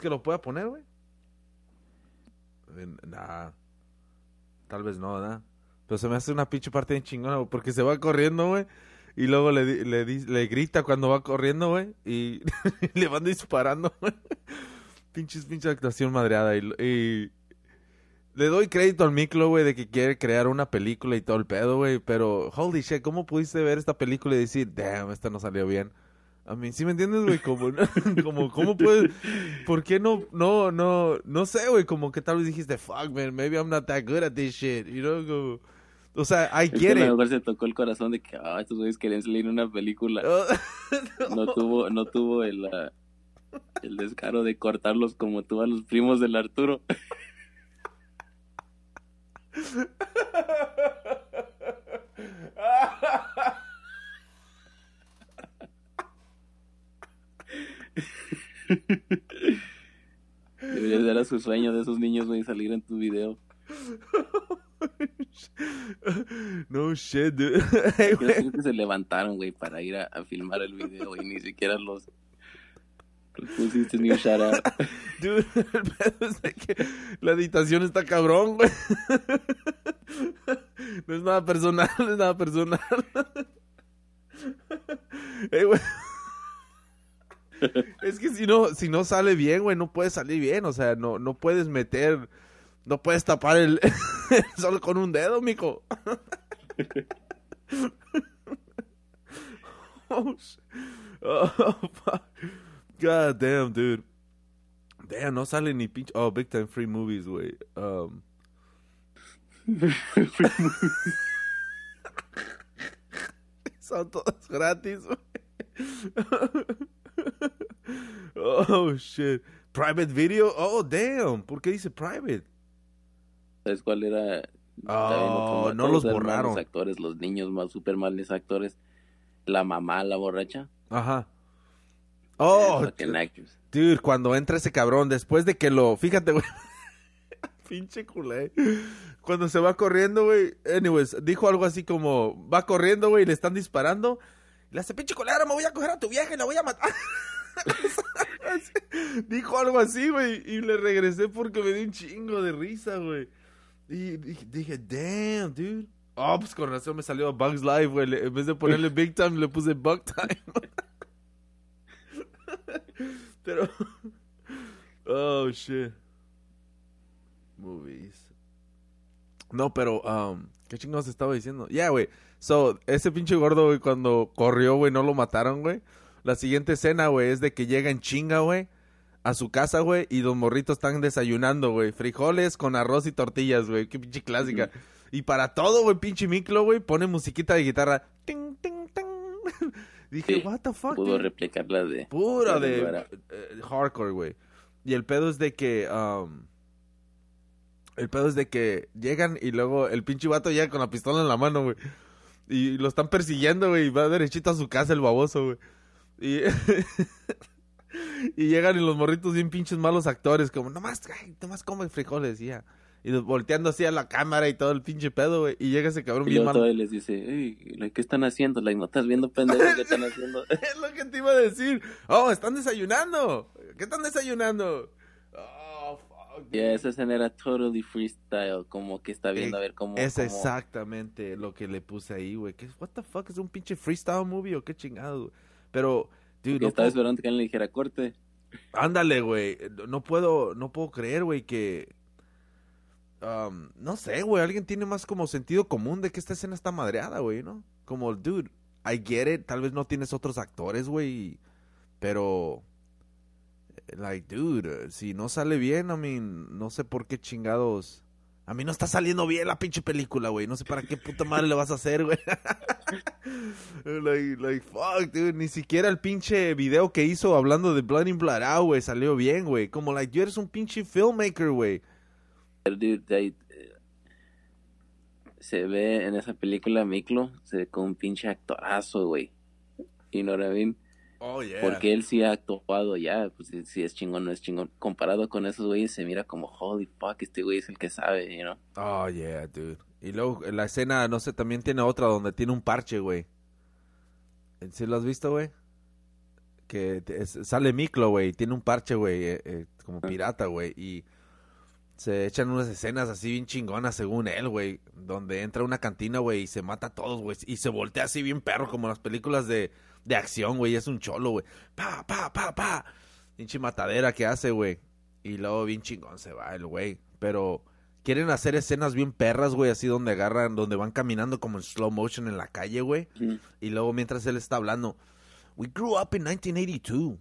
que, lo, lo pueda poner, güey? Nah. Tal vez no, ¿verdad? Pero se me hace una pinche parte de chingona, güey, porque se va corriendo, güey. Y luego le, le, le grita cuando va corriendo, güey. Y le van disparando, güey. Pinches, pinche actuación madreada. Y, y, le doy crédito al Miklo, güey, de que quiere crear una película y todo el pedo, güey. Pero, holy shit, ¿cómo pudiste ver esta película y decir, damn, esta no salió bien? A mí, ¿sí me entiendes, güey? Como, como, ¿cómo puedes? ¿Por qué no, no, no, no sé, güey? Como que tal vez dijiste, fuck, man, maybe I'm not that good at this shit. You know, como... O sea, ahí quiere. a lo se tocó el corazón de que, ah, estos güeyes querían salir en una película. no. tuvo, no tuvo el, ah, el descaro de cortarlos como tú a los primos del Arturo. Debería dar a su sueño de esos niños, güey, salir en tu video. no shit, dude. se levantaron, güey, para ir a, filmar el video y ni siquiera los pusiste ni un shout Dude, el pedo es que la editación está cabrón, güey. No es nada personal, no es nada personal. güey. Es que si no, si no sale bien, güey, no puede salir bien. O sea, no, no puedes meter no puedes tapar el, Solo con un dedo, mico. oh, oh, fuck. God damn, dude. Damn, no sale ni pinche. Oh, big time free movies, güey. Um. Son todas gratis, oh, shit. Private video. Oh, damn. ¿Por qué dice private? ¿Sabes cuál era? Oh, no los borraron. Los actores, los niños más super males actores. La mamá, la borracha. Ajá. Oh, dude, cuando entra ese cabrón, después de que lo. Fíjate, güey. Pinche culé. Cuando se va corriendo, güey. Anyways, dijo algo así como: va corriendo, güey, y le están disparando. Y le hace, pinche ahora me voy a coger a tu vieja y la voy a matar. dijo algo así, güey. Y le regresé porque me di un chingo de risa, güey. Y, dije, damn, dude. Oh, pues con razón me salió Bugs Live, güey. En vez de ponerle Big Time, le puse Bug Time. Pero. Oh, shit. Movies. No, pero, um, ¿qué chingados estaba diciendo? Ya, yeah, güey. So, ese pinche gordo, güey, cuando corrió, güey, no lo mataron, güey. La siguiente escena, güey, es de que llega en chinga, güey a su casa, güey, y dos morritos están desayunando, güey. Frijoles con arroz y tortillas, güey. Qué pinche clásica. Y para todo, güey, pinche micro, güey, pone musiquita de guitarra. ¡Ting, ting, ting! Dije, what the fuck. Pudo replicar de. Puro de. Eh, hardcore, güey. Y el pedo es de que. Um, el pedo es de que llegan y luego el pinche vato llega con la pistola en la mano, güey. Y lo están persiguiendo, güey. Y va derechito a su casa el baboso, güey. Y. y llegan y los morritos bien pinches malos actores, como, nomás, ay, nomás come frijoles, y ya. Y volteando así a la cámara y todo el pinche pedo, güey. Y llega ese cabrón y bien malo. Y les dice, Ey, ¿qué están haciendo? La no estás viendo, pendejo, ¿qué están haciendo? es lo que te iba a decir. Oh, están desayunando. ¿Qué están desayunando? Oh, y Yeah, esa escena era totally freestyle. Como que está viendo a eh, ver cómo. Es exactamente lo que le puse ahí, güey. ¿What the fuck? ¿Es un pinche freestyle movie o qué chingado? Pero no estaba esperando que alguien le dijera corte. Ándale, güey. No puedo, no puedo creer, güey, que. Um, no sé, güey. Alguien tiene más como sentido común de que esta escena está madreada, güey, ¿no? Como, dude, I get it. Tal vez no tienes otros actores, güey. Pero. Eh, like, dude, si no sale bien, I mean, no sé por qué chingados a mí no está saliendo bien la pinche película, güey. No sé para qué puta madre le vas a hacer, güey. like, like, fuck, dude. Ni siquiera el pinche video que hizo hablando de Blood in Blood güey, salió bien, güey. Como, like, tú eres un pinche filmmaker, güey. Dude, eh, se ve en esa película Miklo, se ve como un pinche actorazo, güey. Y what I mean? Oh, porque él sí ha actuado ya, pues si es chingón, no es chingón. Comparado con esos güeyes, se mira como, holy fuck, este güey es el que sabe, you know? Oh, yeah, dude. Y luego la escena, no sé, también tiene otra donde tiene un parche, güey. Eh, ¿Sí lo has visto, güey? Que sale Miklo, güey, tiene un parche, güey, eh, eh, como ah. pirata, güey. Y se echan unas escenas así bien chingonas, según él, güey. Donde entra una cantina, güey, y se mata a todos, güey. Y se voltea así bien perro, como las películas de, de acción, güey. Es un cholo, güey. Pa, pa, pa, pa. Pinche matadera que hace, güey. Y luego bien chingón se va el güey. Pero quieren hacer escenas bien perras, güey, así donde agarran, donde van caminando como en slow motion en la calle, güey. Y luego mientras él está hablando, We grew up in 1982.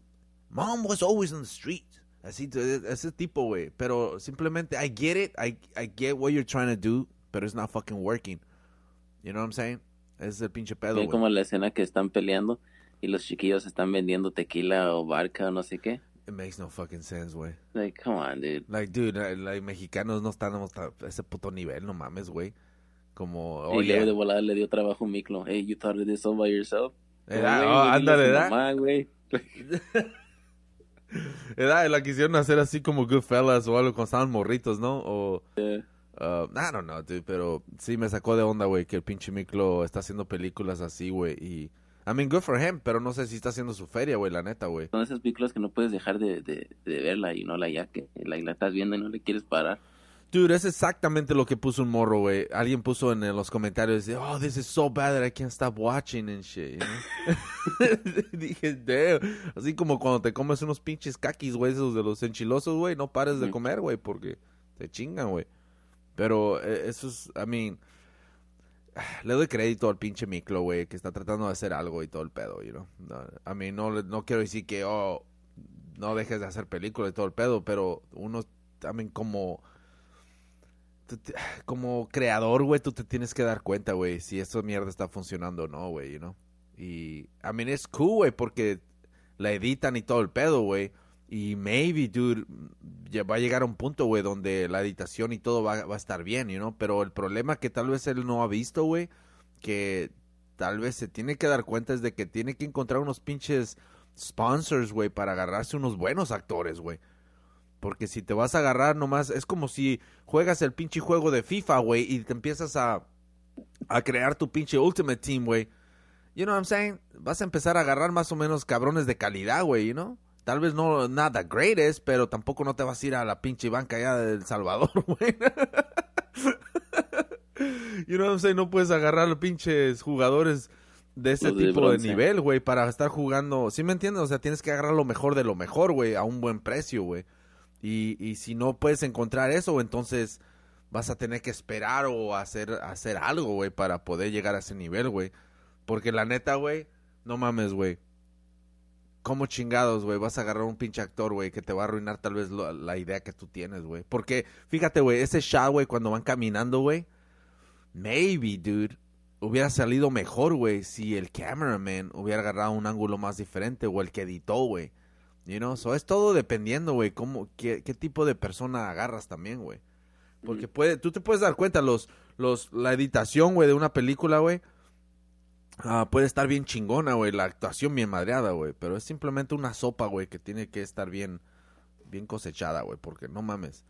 Mom was always on the street. Así, e, ese tipo, güey. Pero simplemente, I get it, I, I get what you're trying to do, pero it's not fucking working. You know what I'm saying? es el pinche pedo, güey. como la escena que están peleando y los chiquillos están vendiendo tequila o barca o no sé qué. It makes no fucking sense, güey. Like, come on, dude. Like, dude, like, mexicanos no están a ese puto nivel, no mames, güey. Como, oye. y de volada le dio trabajo un micro. Hey, you thought of this all by yourself? Eh, ah, oh, ándale, güey. la quisieron hacer así como Goodfellas o algo con estaban morritos, ¿no? O... Uh, I don't know, pero sí me sacó de onda, güey, que el pinche Miklo está haciendo películas así, güey, y... I mean, good for him, pero no sé si está haciendo su feria, güey, la neta, güey. Son esas películas que no puedes dejar de, de, verla y no la ya que la estás viendo y no le quieres parar. Dude, es exactamente lo que puso un morro, güey. Alguien puso en, los comentarios, de, oh, this is so bad that I can't stop watching and shit. You know? Dije, damn. Así como cuando te comes unos pinches caquis, güey, esos de los enchilosos, güey, no pares de comer, güey, porque te chingan, güey. Pero eh, eso es, I mean, le doy crédito al pinche Miklo, güey, que está tratando de hacer algo y todo el pedo, you know. A I mean, no, no quiero decir que, oh, no dejes de hacer películas y todo el pedo, pero uno, también como como creador, güey, tú te tienes que dar cuenta, güey, si esta mierda está funcionando o no, güey, you ¿no? Know? Y, I mean, es cool, güey, porque la editan y todo el pedo, güey. Y maybe, dude, va a llegar a un punto, güey, donde la editación y todo va, a estar bien, you ¿no? Know? Pero el problema que tal vez él no ha visto, güey, que tal vez se tiene que dar cuenta es de que tiene que encontrar unos pinches sponsors, güey, para agarrarse unos buenos actores, güey. Porque si te vas a agarrar nomás, es como si juegas el pinche juego de FIFA, güey, y te empiezas a, a crear tu pinche Ultimate Team, güey. You know what I'm saying? Vas a empezar a agarrar más o menos cabrones de calidad, güey, ¿no? Tal vez no nada greatest, pero tampoco no te vas a ir a la pinche banca allá del Salvador, güey. you know what I'm saying? No puedes agarrar los pinches jugadores de ese tipo de nivel, güey, para estar jugando. ¿Sí me entiendes? O sea, tienes que agarrar lo mejor de lo mejor, güey, a un buen precio, güey. Y, y si no puedes encontrar eso, entonces vas a tener que esperar o hacer, hacer algo, güey, para poder llegar a ese nivel, güey. Porque la neta, güey, no mames, güey. ¿Cómo chingados, güey? Vas a agarrar un pinche actor, güey, que te va a arruinar tal vez la idea que tú tienes, güey. Porque, fíjate, güey, ese shot, güey, cuando van caminando, güey. Maybe, dude. Hubiera salido mejor, güey, si el cameraman hubiera agarrado un ángulo más diferente o el que editó, güey. You es todo dependiendo, güey, cómo, qué, qué, tipo de persona agarras también, güey. Porque puede, tú te puedes dar cuenta, los, los, la editación, güey, de una película, güey, ah, puede estar bien chingona, güey, la actuación bien madreada, güey, pero es simplemente una sopa, güey, que tiene que estar bien, bien cosechada, güey, porque no mames,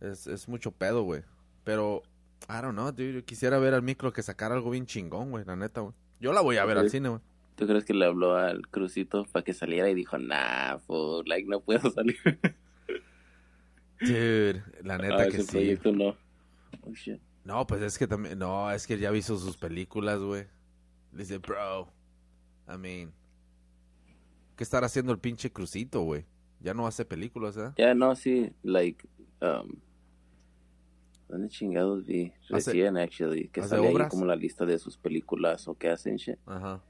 es, es mucho pedo, güey. Pero, I don't know, yo quisiera ver al micro que sacara algo bien chingón, güey, la neta, güey. Yo la voy a ver al cine, güey. ¿Tú crees que le habló al Crucito para que saliera y dijo, nah, for, like, no puedo salir? Dude, la ah, neta que sí. no. Oh, no, pues es que también, no, es que ya visto sus películas, güey. Dice, bro, I mean, ¿qué estará haciendo el pinche Crucito, güey? Ya no hace películas, ¿eh? Ya no, sí, like, um, ¿Dónde chingados vi? Recién, actually, que sale ahí como la lista de sus películas o qué hacen, shit. Ajá.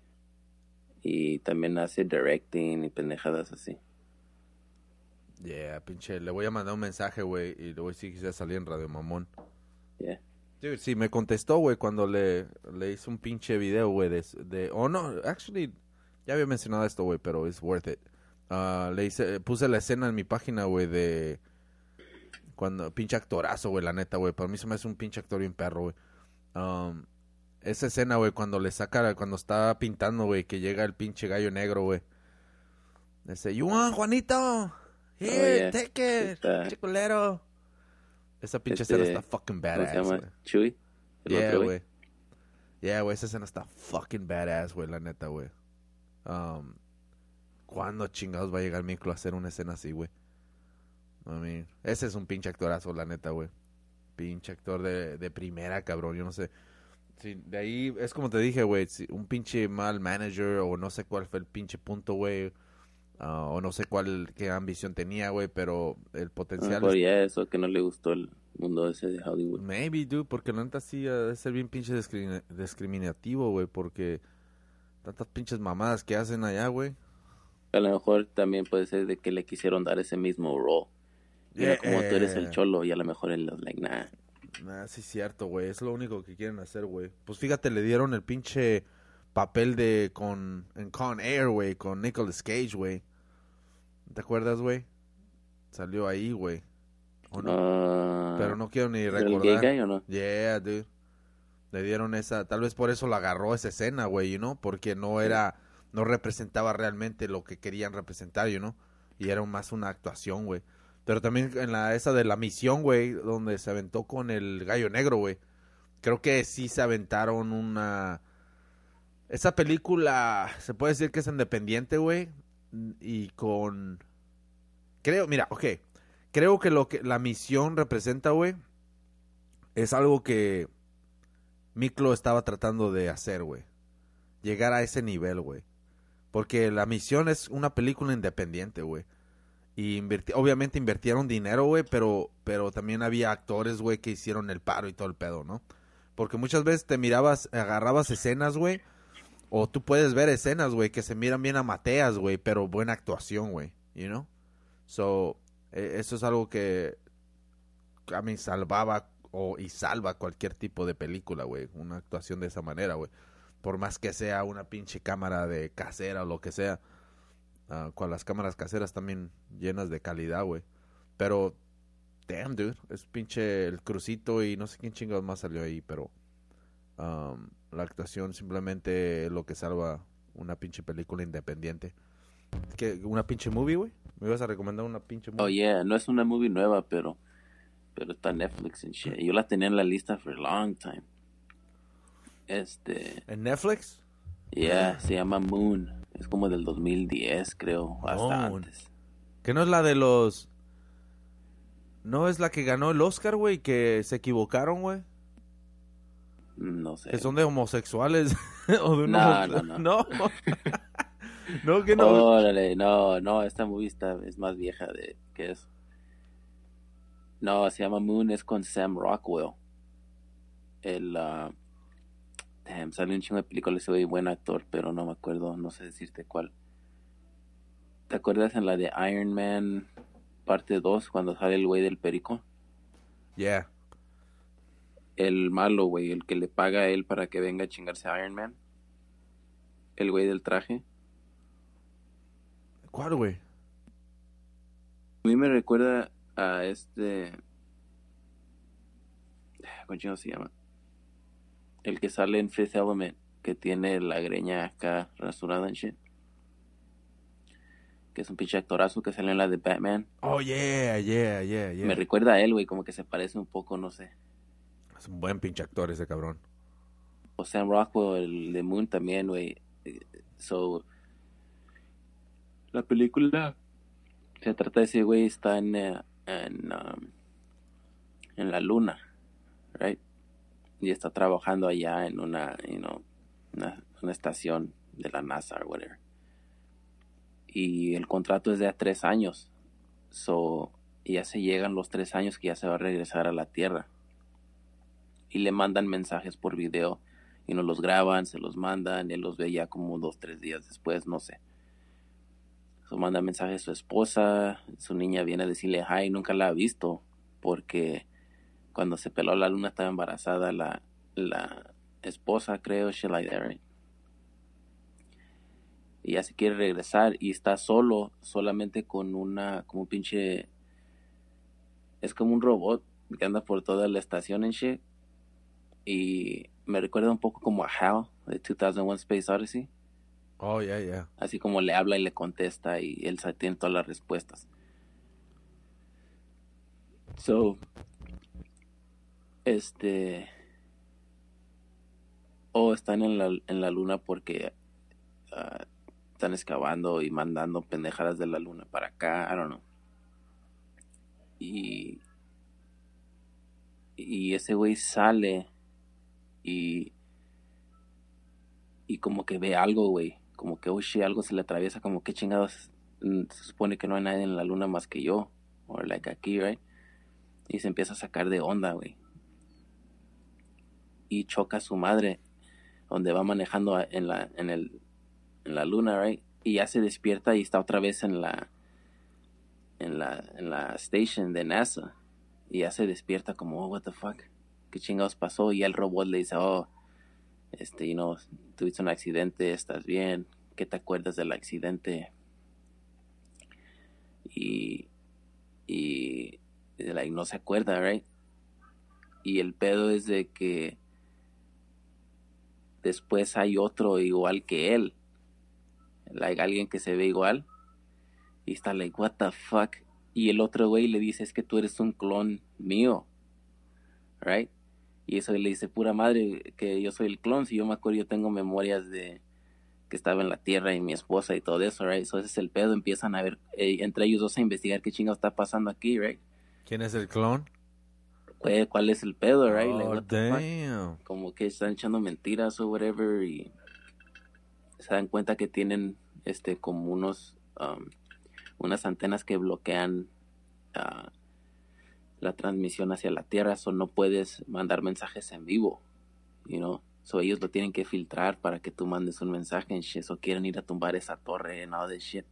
Y también hace directing y pendejadas así. Yeah, pinche, le voy a mandar un mensaje, güey, y le voy a decir que en Radio Mamón. Yeah. sí, me contestó, güey, cuando le, le hice un pinche video, güey, de, Oh, no, actually, ya había mencionado esto, güey, pero it's worth it. Ah, le hice, puse la escena en mi página, güey, de... Cuando, pinche actorazo, güey, la neta, güey. Para mí se me hace un pinche actor perro, güey. Um, esa escena, güey, cuando le saca, cuando está pintando, güey, que llega el pinche gallo negro, güey. Dice, ¡Juan, Juanito? Here, oh, take it, chiculero. Esa pinche escena este, está fucking badass, güey... Yeah, güey. Yeah, güey, esa escena está fucking badass, güey, la neta, güey. Um, ¿Cuándo chingados va a llegar Miklo a hacer una escena así, güey? I mean, ese es un pinche actorazo, la neta, güey. Pinche actor de, de primera, cabrón. Yo no sé. Sí, de ahí es como te dije, güey, un pinche mal manager o no sé cuál fue el pinche punto, güey. Ah, o no sé cuál, qué ambición tenía, güey, pero el potencial... Por eso, que no le gustó el mundo ese de Hollywood. Maybe, dude, porque la neta sí debe ser bien pinche discriminativo, güey, porque tantas pinches mamadas que hacen allá, güey. A lo mejor también puede ser de que le quisieron dar ese mismo role. Eh, Mira, como tú eres el eh. cholo y a lo mejor él los like, nah. Ah, sí, cierto, güey. Es lo único que quieren hacer, güey. Pues fíjate, le dieron el pinche papel de con Con Air, güey, con Nicolas Cage, güey. ¿Te acuerdas, güey? Salió ahí, güey. Ah, Pero no quiero ni recordar. Gay ¿o no? Yeah, dude. Le dieron esa, tal vez por eso la agarró esa escena, güey, you ¿no? Porque no era no representaba realmente lo que querían representar, you ¿no? Y era más una actuación, güey. Pero también en la esa de la misión, güey, donde se aventó con el gallo negro, güey. Creo que sí se aventaron una... Esa película se puede decir que es independiente, güey. Y con... Creo, mira, ok. Creo que lo que la misión representa, güey, es algo que Miklo estaba tratando de hacer, güey. Llegar a ese nivel, güey. Porque la misión es una película independiente, güey y obviamente invirtieron dinero, güey, pero, pero también había actores, güey, que hicieron el paro y todo el pedo, ¿no? Porque muchas veces te mirabas, agarrabas escenas, güey, o tú puedes ver escenas, güey, que se miran bien a Mateas, güey, pero buena actuación, güey, you know? So, e, eso es algo que a mí salvaba o, y salva cualquier tipo de película, güey, una actuación de esa manera, güey. Por más que sea una pinche cámara de casera o lo que sea, Ah, con las cámaras caseras también llenas de calidad, güey. Pero, damn, dude. Es pinche el crucito y no sé quién chingados más salió ahí, pero. la actuación simplemente lo que salva una pinche película independiente. ¿Una pinche movie, güey? ¿Me ibas a recomendar una pinche movie? Oh, yeah, no es una movie nueva, pero. Pero está Netflix and shit. Yo la tenía en la lista for a long time. Este. ¿En Netflix? Yeah, se llama Moon. Es como del 2010, creo, hasta antes. Que no es la de los... No es la que ganó el Oscar, güey, que se equivocaron, güey. No sé. Que son de homosexuales. o de no, no, no, no. no. que no. Órale, no, no, esta movie es más vieja de que es. No, se llama Moon, es con Sam Rockwell. El, uh, eh, sale un chingo de películas ese güey, buen actor, pero no me acuerdo, no sé decirte cuál. ¿Te acuerdas en la de Iron Man parte 2 cuando sale el güey del perico? Yeah. El malo, güey, el que le paga a él para que venga a chingarse a Iron Man. El güey del traje. ¿Cuál, güey? A mí me recuerda a este... ¿Cómo se llama? El que sale en Fifth Element, que tiene la greña acá rasurada en shit. Que es un pinche actorazo que sale en la de Batman. Oh, yeah, yeah, yeah, yeah. Me recuerda a él, güey, como que se parece un poco, no sé. Es un buen pinche actor ese cabrón. O Sam Rockwell, el de Moon también, güey. So, la película se trata de ese güey está en, eh, en, um, en la luna, right? y está trabajando allá en una, you una, estación de la NASA o whatever. Y el contrato es de a tres años. So, ya se llegan los tres años que ya se va a regresar a la Tierra. Y le mandan mensajes por video y no los graban, se los mandan, él los ve ya como dos, tres días después, no sé. So, manda mensajes a su esposa, su niña viene a decirle Ay, nunca la ha visto porque cuando se peló la luna estaba embarazada la, esposa, creo, Sheila Y ya se quiere regresar y está solo, solamente con una, como un pinche, es como un robot que anda por toda la estación en shit. Y me recuerda un poco como a Hal de 2001 Space Odyssey. Oh, yeah, yeah. Así como le habla y le contesta y él tiene todas las respuestas. So, este o están en la, luna porque ah, están excavando y mandando pendejadas de la luna para acá, I don't know. Y, y ese güey sale y, y como que ve algo, güey. Como que, oye, oh, algo se le atraviesa, como que chingados. Mm, se supone que no hay nadie en la luna más que yo. O like aquí, right? Y se empieza a sacar de onda, güey y choca a su madre donde va manejando en la, en la luna, right? Y ya se despierta y está otra vez en la, en la, en la station de NASA. Y ya se despierta como, oh, what the fuck, qué chingados pasó. Y el robot le dice, oh, este, y no tuviste un accidente, estás bien, ¿qué te acuerdas del accidente? Y, y, no se acuerda, right? Y el pedo es de que después hay otro igual que él, hay alguien que se ve igual, y está like, what the fuck, y el otro güey le dice, es que tú eres un clon mío, right? Y eso le dice, pura madre, que yo soy el clon, si yo me acuerdo, yo tengo memorias de que estaba en la tierra y mi esposa y todo eso, right? entonces ese es el pedo, empiezan a ver, eh, entre ellos dos a investigar qué chingo está pasando aquí, right? ¿Quién es el clon? cuál es el pedo, right? Oh, como que están echando mentiras o whatever y se dan cuenta que tienen este como unos um, unas antenas que bloquean ah, la transmisión hacia la tierra, O no puedes mandar mensajes en vivo, you know. So ellos lo tienen que filtrar para que tú mandes un mensaje en shit. quieren ir a tumbar esa torre de shit.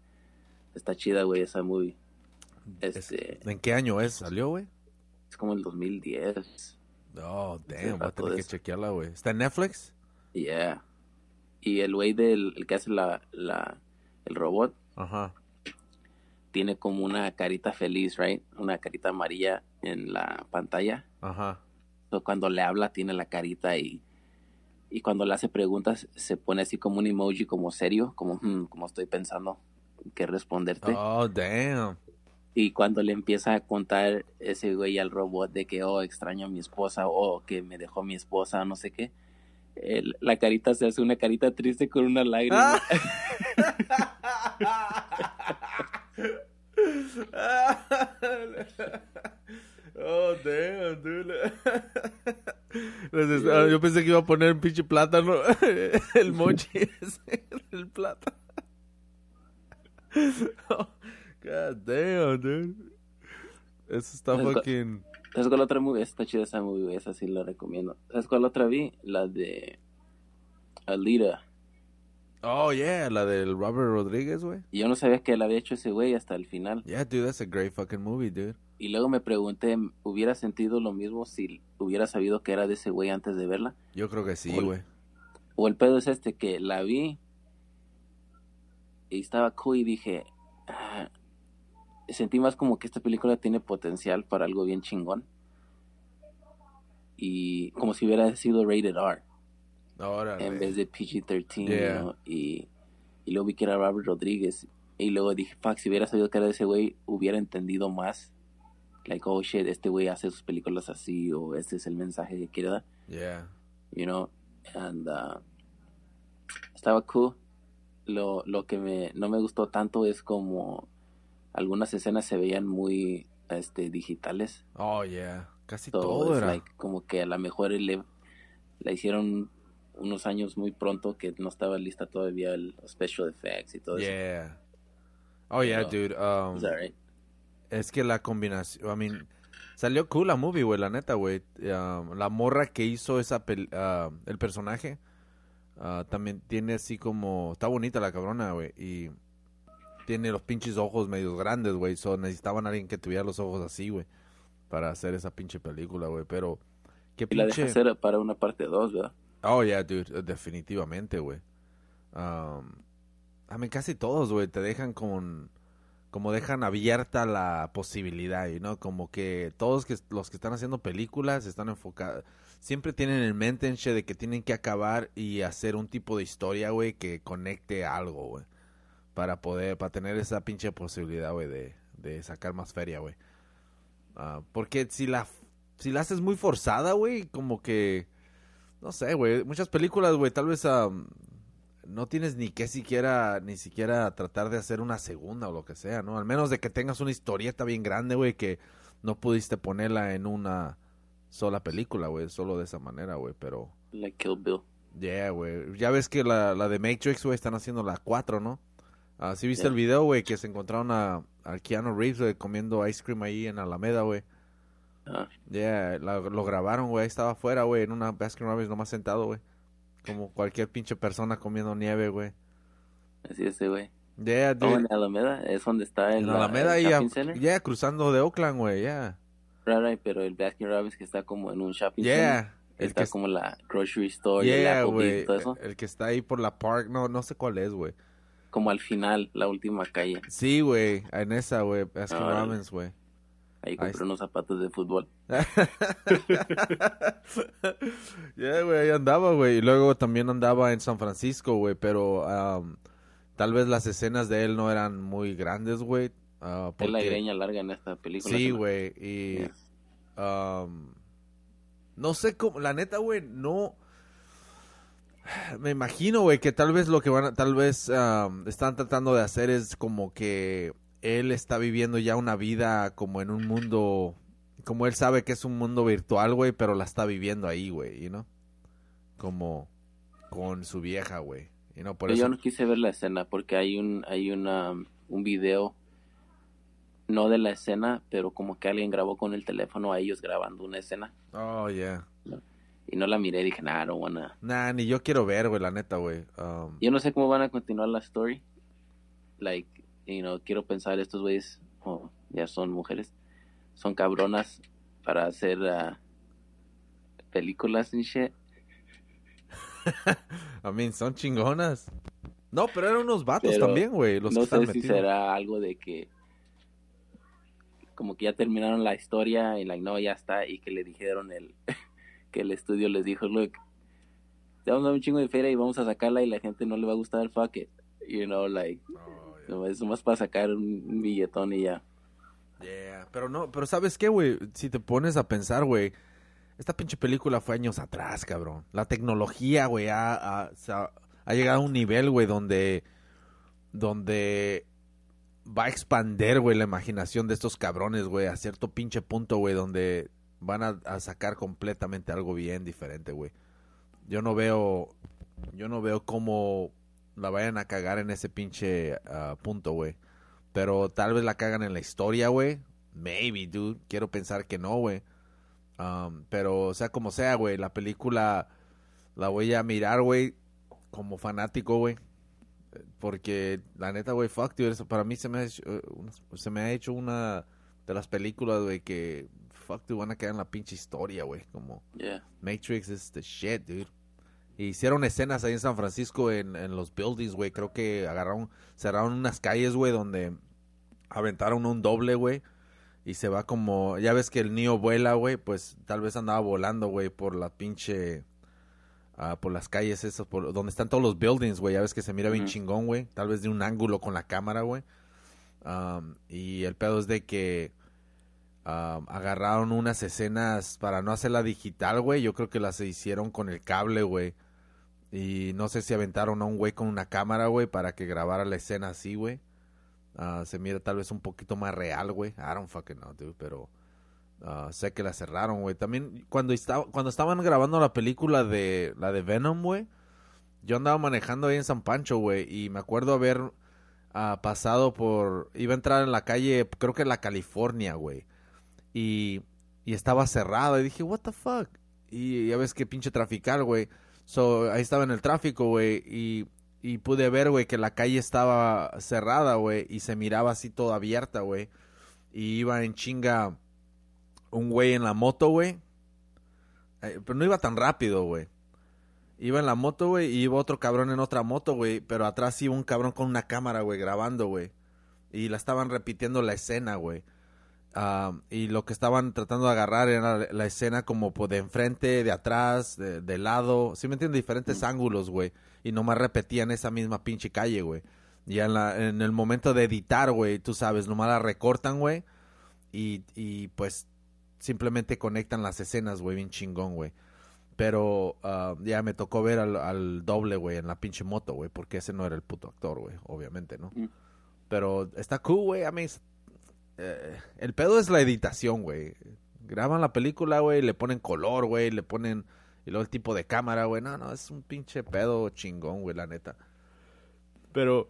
Está chida, güey, esa movie. Este ¿En qué año es? ¿Salió, güey? como el 2010. Oh, damn, ¿va a tener que chequearla, güey. ¿Está en Netflix? Yeah. Y el güey del que hace la, el robot. Tiene como una carita feliz, right? Una carita amarilla en la pantalla. Ajá. cuando le habla tiene la carita y y cuando le hace preguntas se pone así como un emoji como serio, como hmm, como estoy pensando que responderte. Oh, damn. Y cuando le empieza a contar ese güey al robot de que, oh, extraño a mi esposa, o oh, que me dejó mi esposa, no sé qué, la carita se hace una carita triste con una lágrima. Ah. oh, damn, dude. yo pensé que iba a poner un pinche plátano. El mochi el plátano. God damn, dude. Eso está fucking. ¿Sabes cuál otra movie? Está chida esa movie, esa sí la recomiendo. ¿Sabes cuál otra vi? La de. Alita Oh, yeah, la del Robert Rodríguez, güey. Yo no sabía que él había hecho ese güey hasta el final. Yeah, dude, that's a great fucking movie, dude. Y luego me pregunté, ¿hubiera sentido lo mismo si hubiera sabido que era de ese güey antes de verla? Yo creo que sí, güey. O, el pedo es este, que la vi y estaba cool y dije, ah, sentí más como que esta película tiene potencial para algo bien chingón. Y como si hubiera sido rated R. Ahora, en vez de PG-13. Y, y, luego vi que era Robert Rodríguez. Y luego dije, fuck, si hubiera sabido que era ese güey, hubiera entendido más. Like, oh shit, este güey hace sus películas así, o este es el mensaje que quiere dar. Yeah. You know, and uh, estaba cool. Lo, lo que me, no me gustó tanto es como algunas escenas se veían muy este digitales. Oh yeah, casi todo era. como que a lo mejor le la hicieron unos años muy pronto que no estaba lista todavía el special effects y todo eso. Yeah. Oh yeah, dude. Um, Es que la combinación, I mean, salió cool la movie, güey, la neta, güey. Um, la morra que hizo esa um, el personaje uh, también tiene así como está bonita la cabrona, güey, y tiene los pinches ojos medios grandes, güey. So, necesitaban a alguien que tuviera los ojos así, güey. Para hacer esa pinche película, güey. Pero, ¿qué pinche? Y la hacer para una parte 2, ¿verdad? Oh, yeah, dude. Definitivamente, güey. Um, a mí casi todos, güey, te dejan con... Como dejan abierta la posibilidad, ¿no? Como que todos que, los que están haciendo películas están enfocados siempre tienen en mente, che de que tienen que acabar y hacer un tipo de historia, güey, que conecte algo, güey para poder, para tener esa pinche posibilidad, güey, de, sacar más feria, güey. Ah, porque si la, si la haces muy forzada, güey, como que, no sé, güey, muchas películas, güey, tal vez no tienes ni que siquiera, ni siquiera tratar de hacer una segunda o lo que sea, ¿no? Al menos de que tengas una historieta bien grande, güey, que no pudiste ponerla en una sola película, güey, solo de esa manera, güey, pero... Like Kill Bill. Yeah, güey. Ya ves que la, la de Matrix, güey, están haciendo la 4, ¿no? Ah, viste el video, güey, que se encontraron a, a Keanu Reeves, güey, comiendo ice cream ahí en Alameda, güey. Ah. Ya, Yeah, lo grabaron, güey, estaba afuera, güey, en una Baskin Robbins nomás sentado, güey. Como cualquier pinche persona comiendo nieve, güey. Así es, güey. Yeah, en Alameda, es donde está el, Alameda shopping center. Ya, yeah, cruzando de Oakland, güey, ya. Yeah. pero el Baskin Robbins que está como en un shopping yeah. center. El está que es como la grocery store, yeah, güey, eso. El que está ahí por la park, no, no sé cuál es, güey como al final, la última calle. Sí, güey, en esa, güey, es que güey. Ahí compré unos zapatos de fútbol. Ya, güey, Ahí andaba, güey. Y luego también andaba en San Francisco, güey. Pero tal vez las escenas de él no eran muy grandes, güey. Ah, porque... la greña larga en esta película. Sí, güey. Y. no sé cómo. La neta, güey, no. Me imagino, güey, que tal vez lo que van a, tal vez están tratando de hacer es como que él está viviendo ya una vida como en un mundo, como él sabe que es un mundo virtual, güey, pero la está viviendo ahí, güey, ¿no? Como con su vieja, güey. ¿y no? Por Yo no quise ver la escena porque hay un, hay un video, no de la escena, pero como que alguien grabó con el teléfono a ellos grabando una escena. Oh, yeah. Y no la miré, dije, nah, no wanna. Nah, ni yo quiero ver, güey, la neta, güey. Um, yo no sé cómo van a continuar la story. Like, you know, quiero pensar, estos güeyes, oh, ya son mujeres, son cabronas para hacer ah, películas y shit. I mean, son chingonas. No, pero eran unos vatos también, güey. no sé si será algo de que como que ya terminaron la historia y like, no, ya está, y que le dijeron el que el estudio les dijo, look, te vamos a un chingo de feria y vamos a sacarla y la gente no le va a gustar, fuck it. You know, like, oh, es más para sacar un billetón y ya. Yeah, pero no, pero ¿sabes qué, güey? Si te pones a pensar, güey, esta pinche película fue años atrás, cabrón. La tecnología, güey, ha, llegado a un nivel, güey, donde, donde va a expander, güey, la imaginación de estos cabrones, güey, a cierto pinche punto, güey, donde van a, sacar completamente algo bien diferente, güey. Yo no veo, yo no veo cómo la vayan a cagar en ese pinche ah, punto, güey. Pero tal vez la cagan en la historia, güey. Maybe, dude. Quiero pensar que no, güey. Um, pero sea como sea, güey, la película la voy a mirar, güey, como fanático, güey. Porque la neta, güey, fuck, tío. para mí se me, eh, se me ha hecho una de las películas, güey, que fuck, tú van a quedar en la pinche historia, güey. Como Matrix is the shit, dude. hicieron escenas ahí en San Francisco en, los buildings, güey. Creo que agarraron, cerraron unas calles, güey, donde aventaron un doble, güey. Y se va como, ya ves que el niño vuela, güey, pues tal vez andaba volando, güey, por la pinche, ah, por las calles esas, por donde están todos los buildings, güey. Ya ves que se mira bien chingón, güey. Tal vez de un ángulo con la cámara, güey. Um, y el pedo es de que agarraron unas escenas para no hacerla digital, güey. Yo creo que las hicieron con el cable, güey. Y no sé si aventaron a un güey con una cámara, güey, para que grabara la escena así, güey. Ah, se mira tal vez un poquito más real, güey. I don't fucking know, pero ah, sé que la cerraron, güey. También cuando, estaba, cuando estaban grabando la película de la de Venom, güey, yo andaba manejando ahí en San Pancho, güey, y me acuerdo haber ah, pasado por iba a entrar en la calle, creo que en la California, güey y, estaba cerrada Y dije, what the fuck? Y ya ves qué pinche traficar, güey. So, ahí estaba en el tráfico, güey. Y, y pude ver, güey, que la calle estaba cerrada, güey. Y se miraba así toda abierta, güey. Y iba en chinga un güey en la moto, güey. Eh, pero no iba tan rápido, güey. Iba en la moto, güey, y iba otro cabrón en otra moto, güey. Pero atrás iba un cabrón con una cámara, güey, grabando, güey. Y la estaban repitiendo la escena, güey y lo que estaban tratando de agarrar era la, escena como pues, de enfrente, de atrás, de, de lado, ¿sí me entiendes? Diferentes ángulos, güey. Y nomás repetían esa misma pinche calle, güey. Y en, la, en el momento de editar, güey, tú sabes, nomás la recortan, güey. Y, y pues simplemente conectan las escenas, güey, bien chingón, güey. Pero ah, ya me tocó ver al, al doble, güey, en la pinche moto, güey, porque ese no era el puto actor, güey, obviamente, ¿no? Mm. Pero está cool, güey. A mí eh, el pedo es la editación, güey. Graban la película, güey, le ponen color, güey, le ponen... Y luego el tipo de cámara, güey. No, no, es un pinche pedo chingón, güey, la neta. Pero...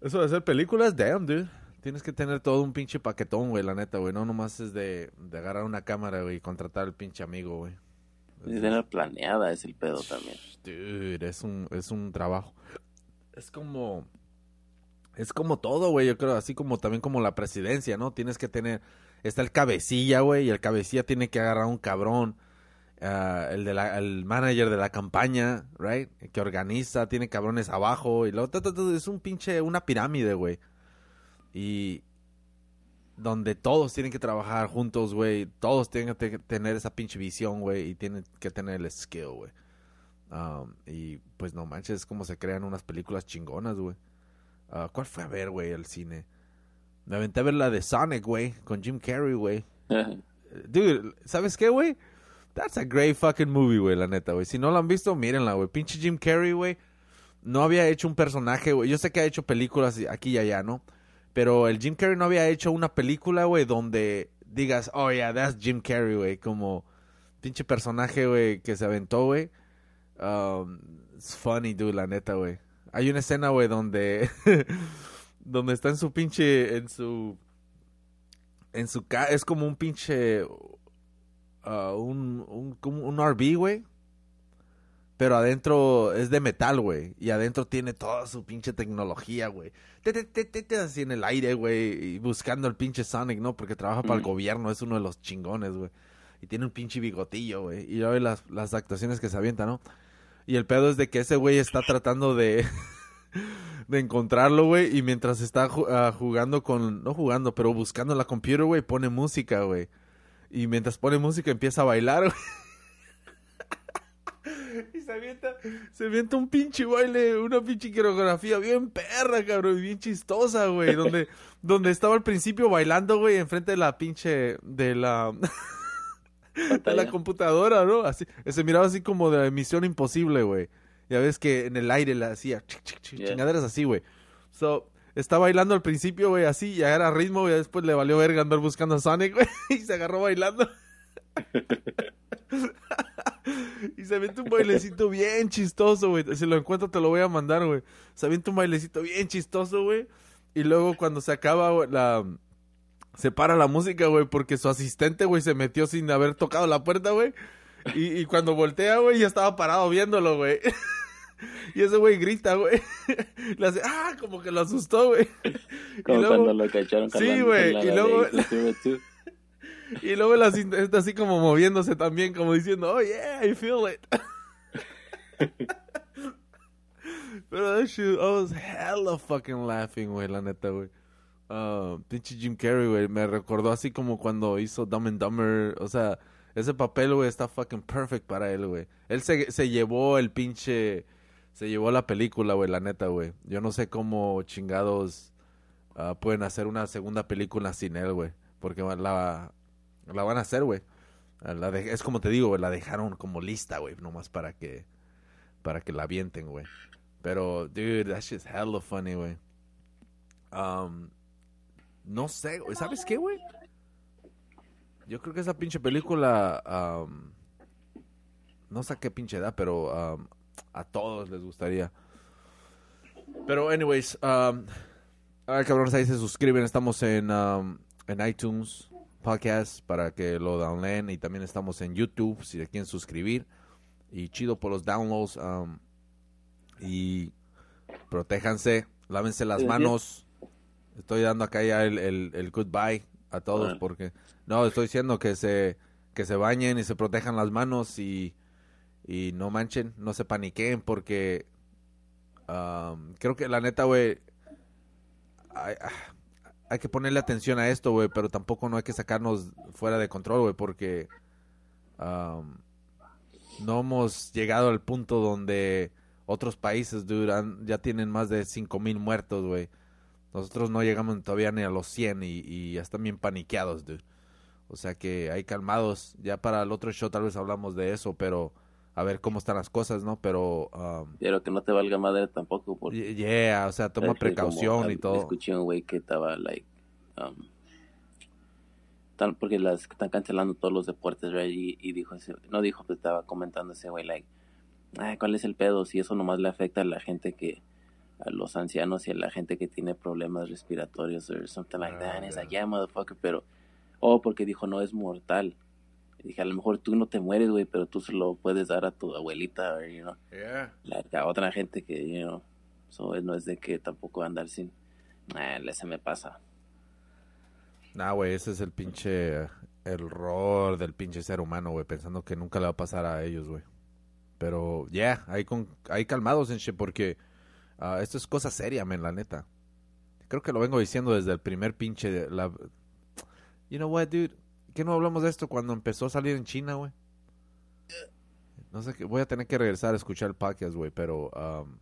Eso de hacer películas, damn, dude. Tienes que tener todo un pinche paquetón, güey, la neta, güey. No nomás es de, de agarrar una cámara, güey, y contratar al pinche amigo, güey. Es de la planeada, es el pedo también. Dude, es un, es un trabajo. Es como es como todo, güey, yo creo, así como también como la presidencia, ¿no? Tienes que tener, está el cabecilla, güey, y el cabecilla tiene que agarrar a un cabrón, ah, el, de la, el manager de la campaña, right? que organiza, tiene cabrones abajo, y luego, es un pinche, una pirámide, güey. Y donde todos tienen que trabajar juntos, güey, todos tienen que tener esa pinche visión, güey, y tienen que tener el skill, güey. Um, y pues no manches, es como se crean unas películas chingonas, güey. Ah, ¿Cuál fue a ver, güey, el cine? Me aventé a ver la de Sonic, güey, con Jim Carrey, güey. Dude, ¿sabes qué, güey? That's a great fucking movie, güey, la neta, güey. Si no lo han visto, mírenla, güey. Pinche Jim Carrey, güey. No había hecho un personaje, güey. Yo sé que ha hecho películas aquí y allá, ¿no? Pero el Jim Carrey no había hecho una película, güey, donde digas, oh, yeah, that's Jim Carrey, güey. Como pinche personaje, güey, que se aventó, güey. Um, it's funny, dude, la neta, güey. Hay una escena, güey, donde. donde está en su pinche. En su. En su. es como un pinche. Ah, un, un, como un RV, güey. Pero adentro es de metal, güey. Y adentro tiene toda su pinche tecnología, güey. Te, te, Así en el aire, güey. Y buscando el pinche Sonic, ¿no? Porque trabaja para el gobierno. Es uno de los chingones, güey. Y tiene un pinche bigotillo, güey. Y ya ve las, las actuaciones que se avienta, ¿no? Y el pedo es de que ese güey está tratando de, de encontrarlo, güey. Y mientras está ah, jugando con, no jugando, pero buscando la computer, güey, pone música, güey. Y mientras pone música empieza a bailar, güey. y se avienta, se avienta un pinche baile, una pinche coreografía bien perra, cabrón, bien chistosa, güey. Donde, donde estaba al principio bailando, güey, enfrente de la pinche, de la de la computadora, ¿no? Así, se miraba así como de Misión Imposible, güey. Ya ves que en el aire la hacía chingaderas así, güey. So, está bailando al principio, güey, así, y era ritmo, güey. Después le valió verga andar buscando a Sonic, güey, y se agarró bailando. y se avienta un bailecito bien chistoso, güey. Si lo encuentro, te lo voy a mandar, güey. Se avienta un bailecito bien chistoso, güey. Y luego cuando se acaba la se para la música, güey, porque su asistente, güey, se metió sin haber tocado la puerta, güey. Y, y cuando voltea, güey, ya estaba parado viéndolo, güey. Y ese güey grita, güey. Le hace, ah, como que lo asustó, güey. Como luego, cuando lo cacharon Sí, güey. Y luego. y luego está así como moviéndose también, como diciendo, oh yeah, I feel it. Pero that shit, I was hella fucking laughing, güey, la neta, güey. Ah, pinche Jim Carrey, güey. Me recordó así como cuando hizo Dumb and Dumber. O sea, ese papel, güey, está fucking perfect para él, güey. Él se, se llevó el pinche. Se llevó la película, güey, la neta, güey. Yo no sé cómo chingados ah, pueden hacer una segunda película sin él, güey. Porque la, la van a hacer, güey. Ah, la es como te digo, güey, la dejaron como lista, güey, nomás para que, para que la avienten, güey. Pero, dude, that shit's hella funny, güey. Um, no sé, ¿Sabes qué, güey? Yo creo que esa pinche película. no sé qué pinche edad, pero a todos les gustaría. Pero, anyways. a ver, cabrones, ahí se suscriben. Estamos en, en iTunes Podcast para que lo downloaden. Y también estamos en YouTube si quieren suscribir. Y chido por los downloads. y protéjanse, lávense las manos. Estoy dando acá ya el, el, el goodbye a todos porque... No, estoy diciendo que se, que se bañen y se protejan las manos y, no manchen, no se paniqueen porque... creo que la neta, güey... Hay, que ponerle atención a esto, güey, pero tampoco no hay que sacarnos fuera de control, güey, porque... no hemos llegado al punto donde otros países, dude, ya tienen más de 5.000 muertos, güey. Nosotros no llegamos todavía ni a los 100 y, ya están bien paniqueados, dude. O sea que hay calmados. Ya para el otro show tal vez hablamos de eso, pero a ver cómo están las cosas, ¿no? Pero... Um, que no te valga madre tampoco. Porque, yeah, o sea, toma precaución y todo. Escuché un güey que estaba, like... Um, porque las están cancelando todos los deportes, right? Y, dijo, no dijo, pero estaba comentando ese güey, like... Ay, ¿cuál es el pedo? Si eso nomás le afecta a la gente que a los ancianos y a la gente que tiene problemas respiratorios o something like that. And like, ah. yeah, motherfucker, pero, oh, porque dijo, no es mortal. dije, a lo mejor tú no te mueres, güey, pero tú se lo puedes dar a tu abuelita, or, you know. Yeah. a otra gente que, you no es de que tampoco andar sin, nah, se me pasa. Nah, güey, ese es el pinche error del pinche ser humano, güey, pensando que nunca le va a pasar a ellos, güey. Pero, yeah, ahí, con, calmados en porque Ah, esto es cosa seria, men, la neta. Creo que lo vengo diciendo desde el primer pinche... la... You know what, dude? ¿Qué no hablamos de esto cuando empezó a salir en China, güey? No sé, qué, voy a tener que regresar a escuchar el podcast, güey, pero... Um,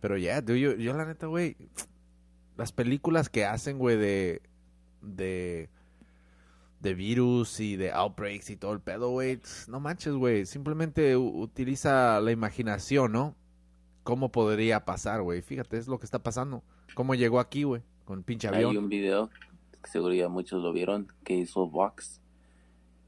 pero ya, yeah, dude, yo, yo, la neta, güey... Las películas que hacen, güey, de... De de virus y de outbreaks y todo el pedo, güey. No manches, güey. Simplemente utiliza la imaginación, ¿no? ¿Cómo podría pasar, güey? Fíjate, es lo que está pasando. ¿Cómo llegó aquí, güey? Con pinche avión. Hay un video, que seguro ya muchos lo vieron, que hizo Vox,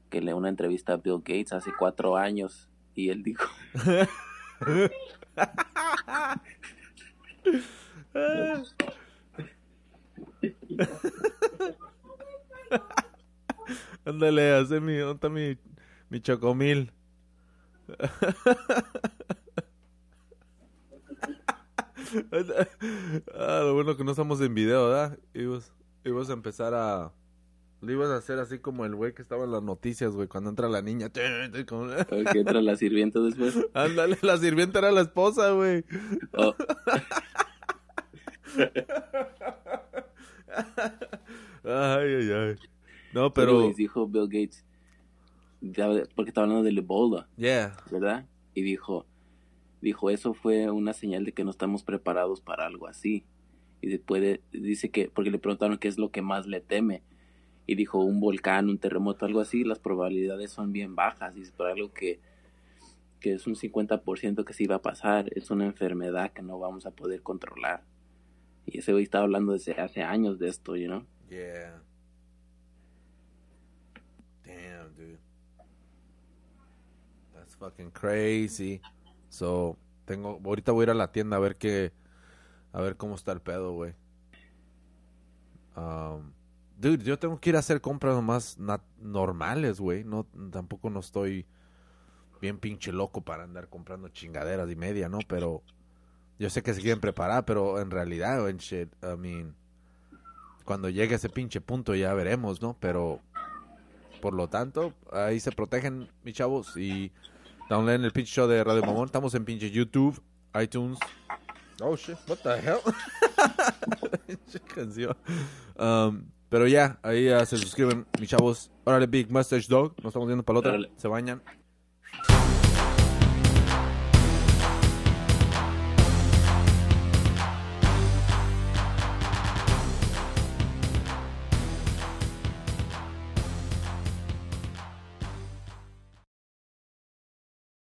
que le una entrevista a Bill Gates hace cuatro años y él dijo... Ándale, hace mi, mi, mi chocomil. ah, lo bueno que no estamos en video, ¿verdad? Ibas, ibas a empezar a... Lo ibas a hacer así como el güey que estaba en las noticias, güey, cuando entra la niña. que entra la sirvienta después. Ándale, la sirvienta era la esposa, güey. Oh. ay, ay, ay. No, pero... dijo Bill Gates, porque estaba hablando de Ebola, yeah. ¿verdad? Y dijo, dijo, eso fue una señal de que no estamos preparados para algo así. Y después dice que, porque le preguntaron qué es lo que más le teme. Y dijo, un volcán, un terremoto, algo así, las probabilidades son bien bajas. y para algo que, que es un 50% que sí va a pasar, es una enfermedad que no vamos a poder controlar. Y ese hoy estaba hablando desde hace años de esto, you know? Yeah. Damn, dude. That's fucking crazy. So, tengo, ahorita voy a ir a la tienda a ver qué, a ver cómo está el pedo, güey. Um, dude, yo tengo que ir a hacer compras más normales, güey. No, tampoco no estoy bien pinche loco para andar comprando chingaderas y media, ¿no? Pero yo sé que se quieren preparar, pero en realidad, en shit, I mean, cuando llegue ese pinche punto ya veremos, ¿no? Pero por lo tanto, ahí se protegen mis chavos y en el pinche show de Radio Mamón. Estamos en pinche YouTube, iTunes. Oh shit, what the hell? Pinche canción. Um, pero ya, ahí ya se suscriben, mis chavos. Órale, Big Mustache Dog. Nos estamos viendo para la otra. Se bañan.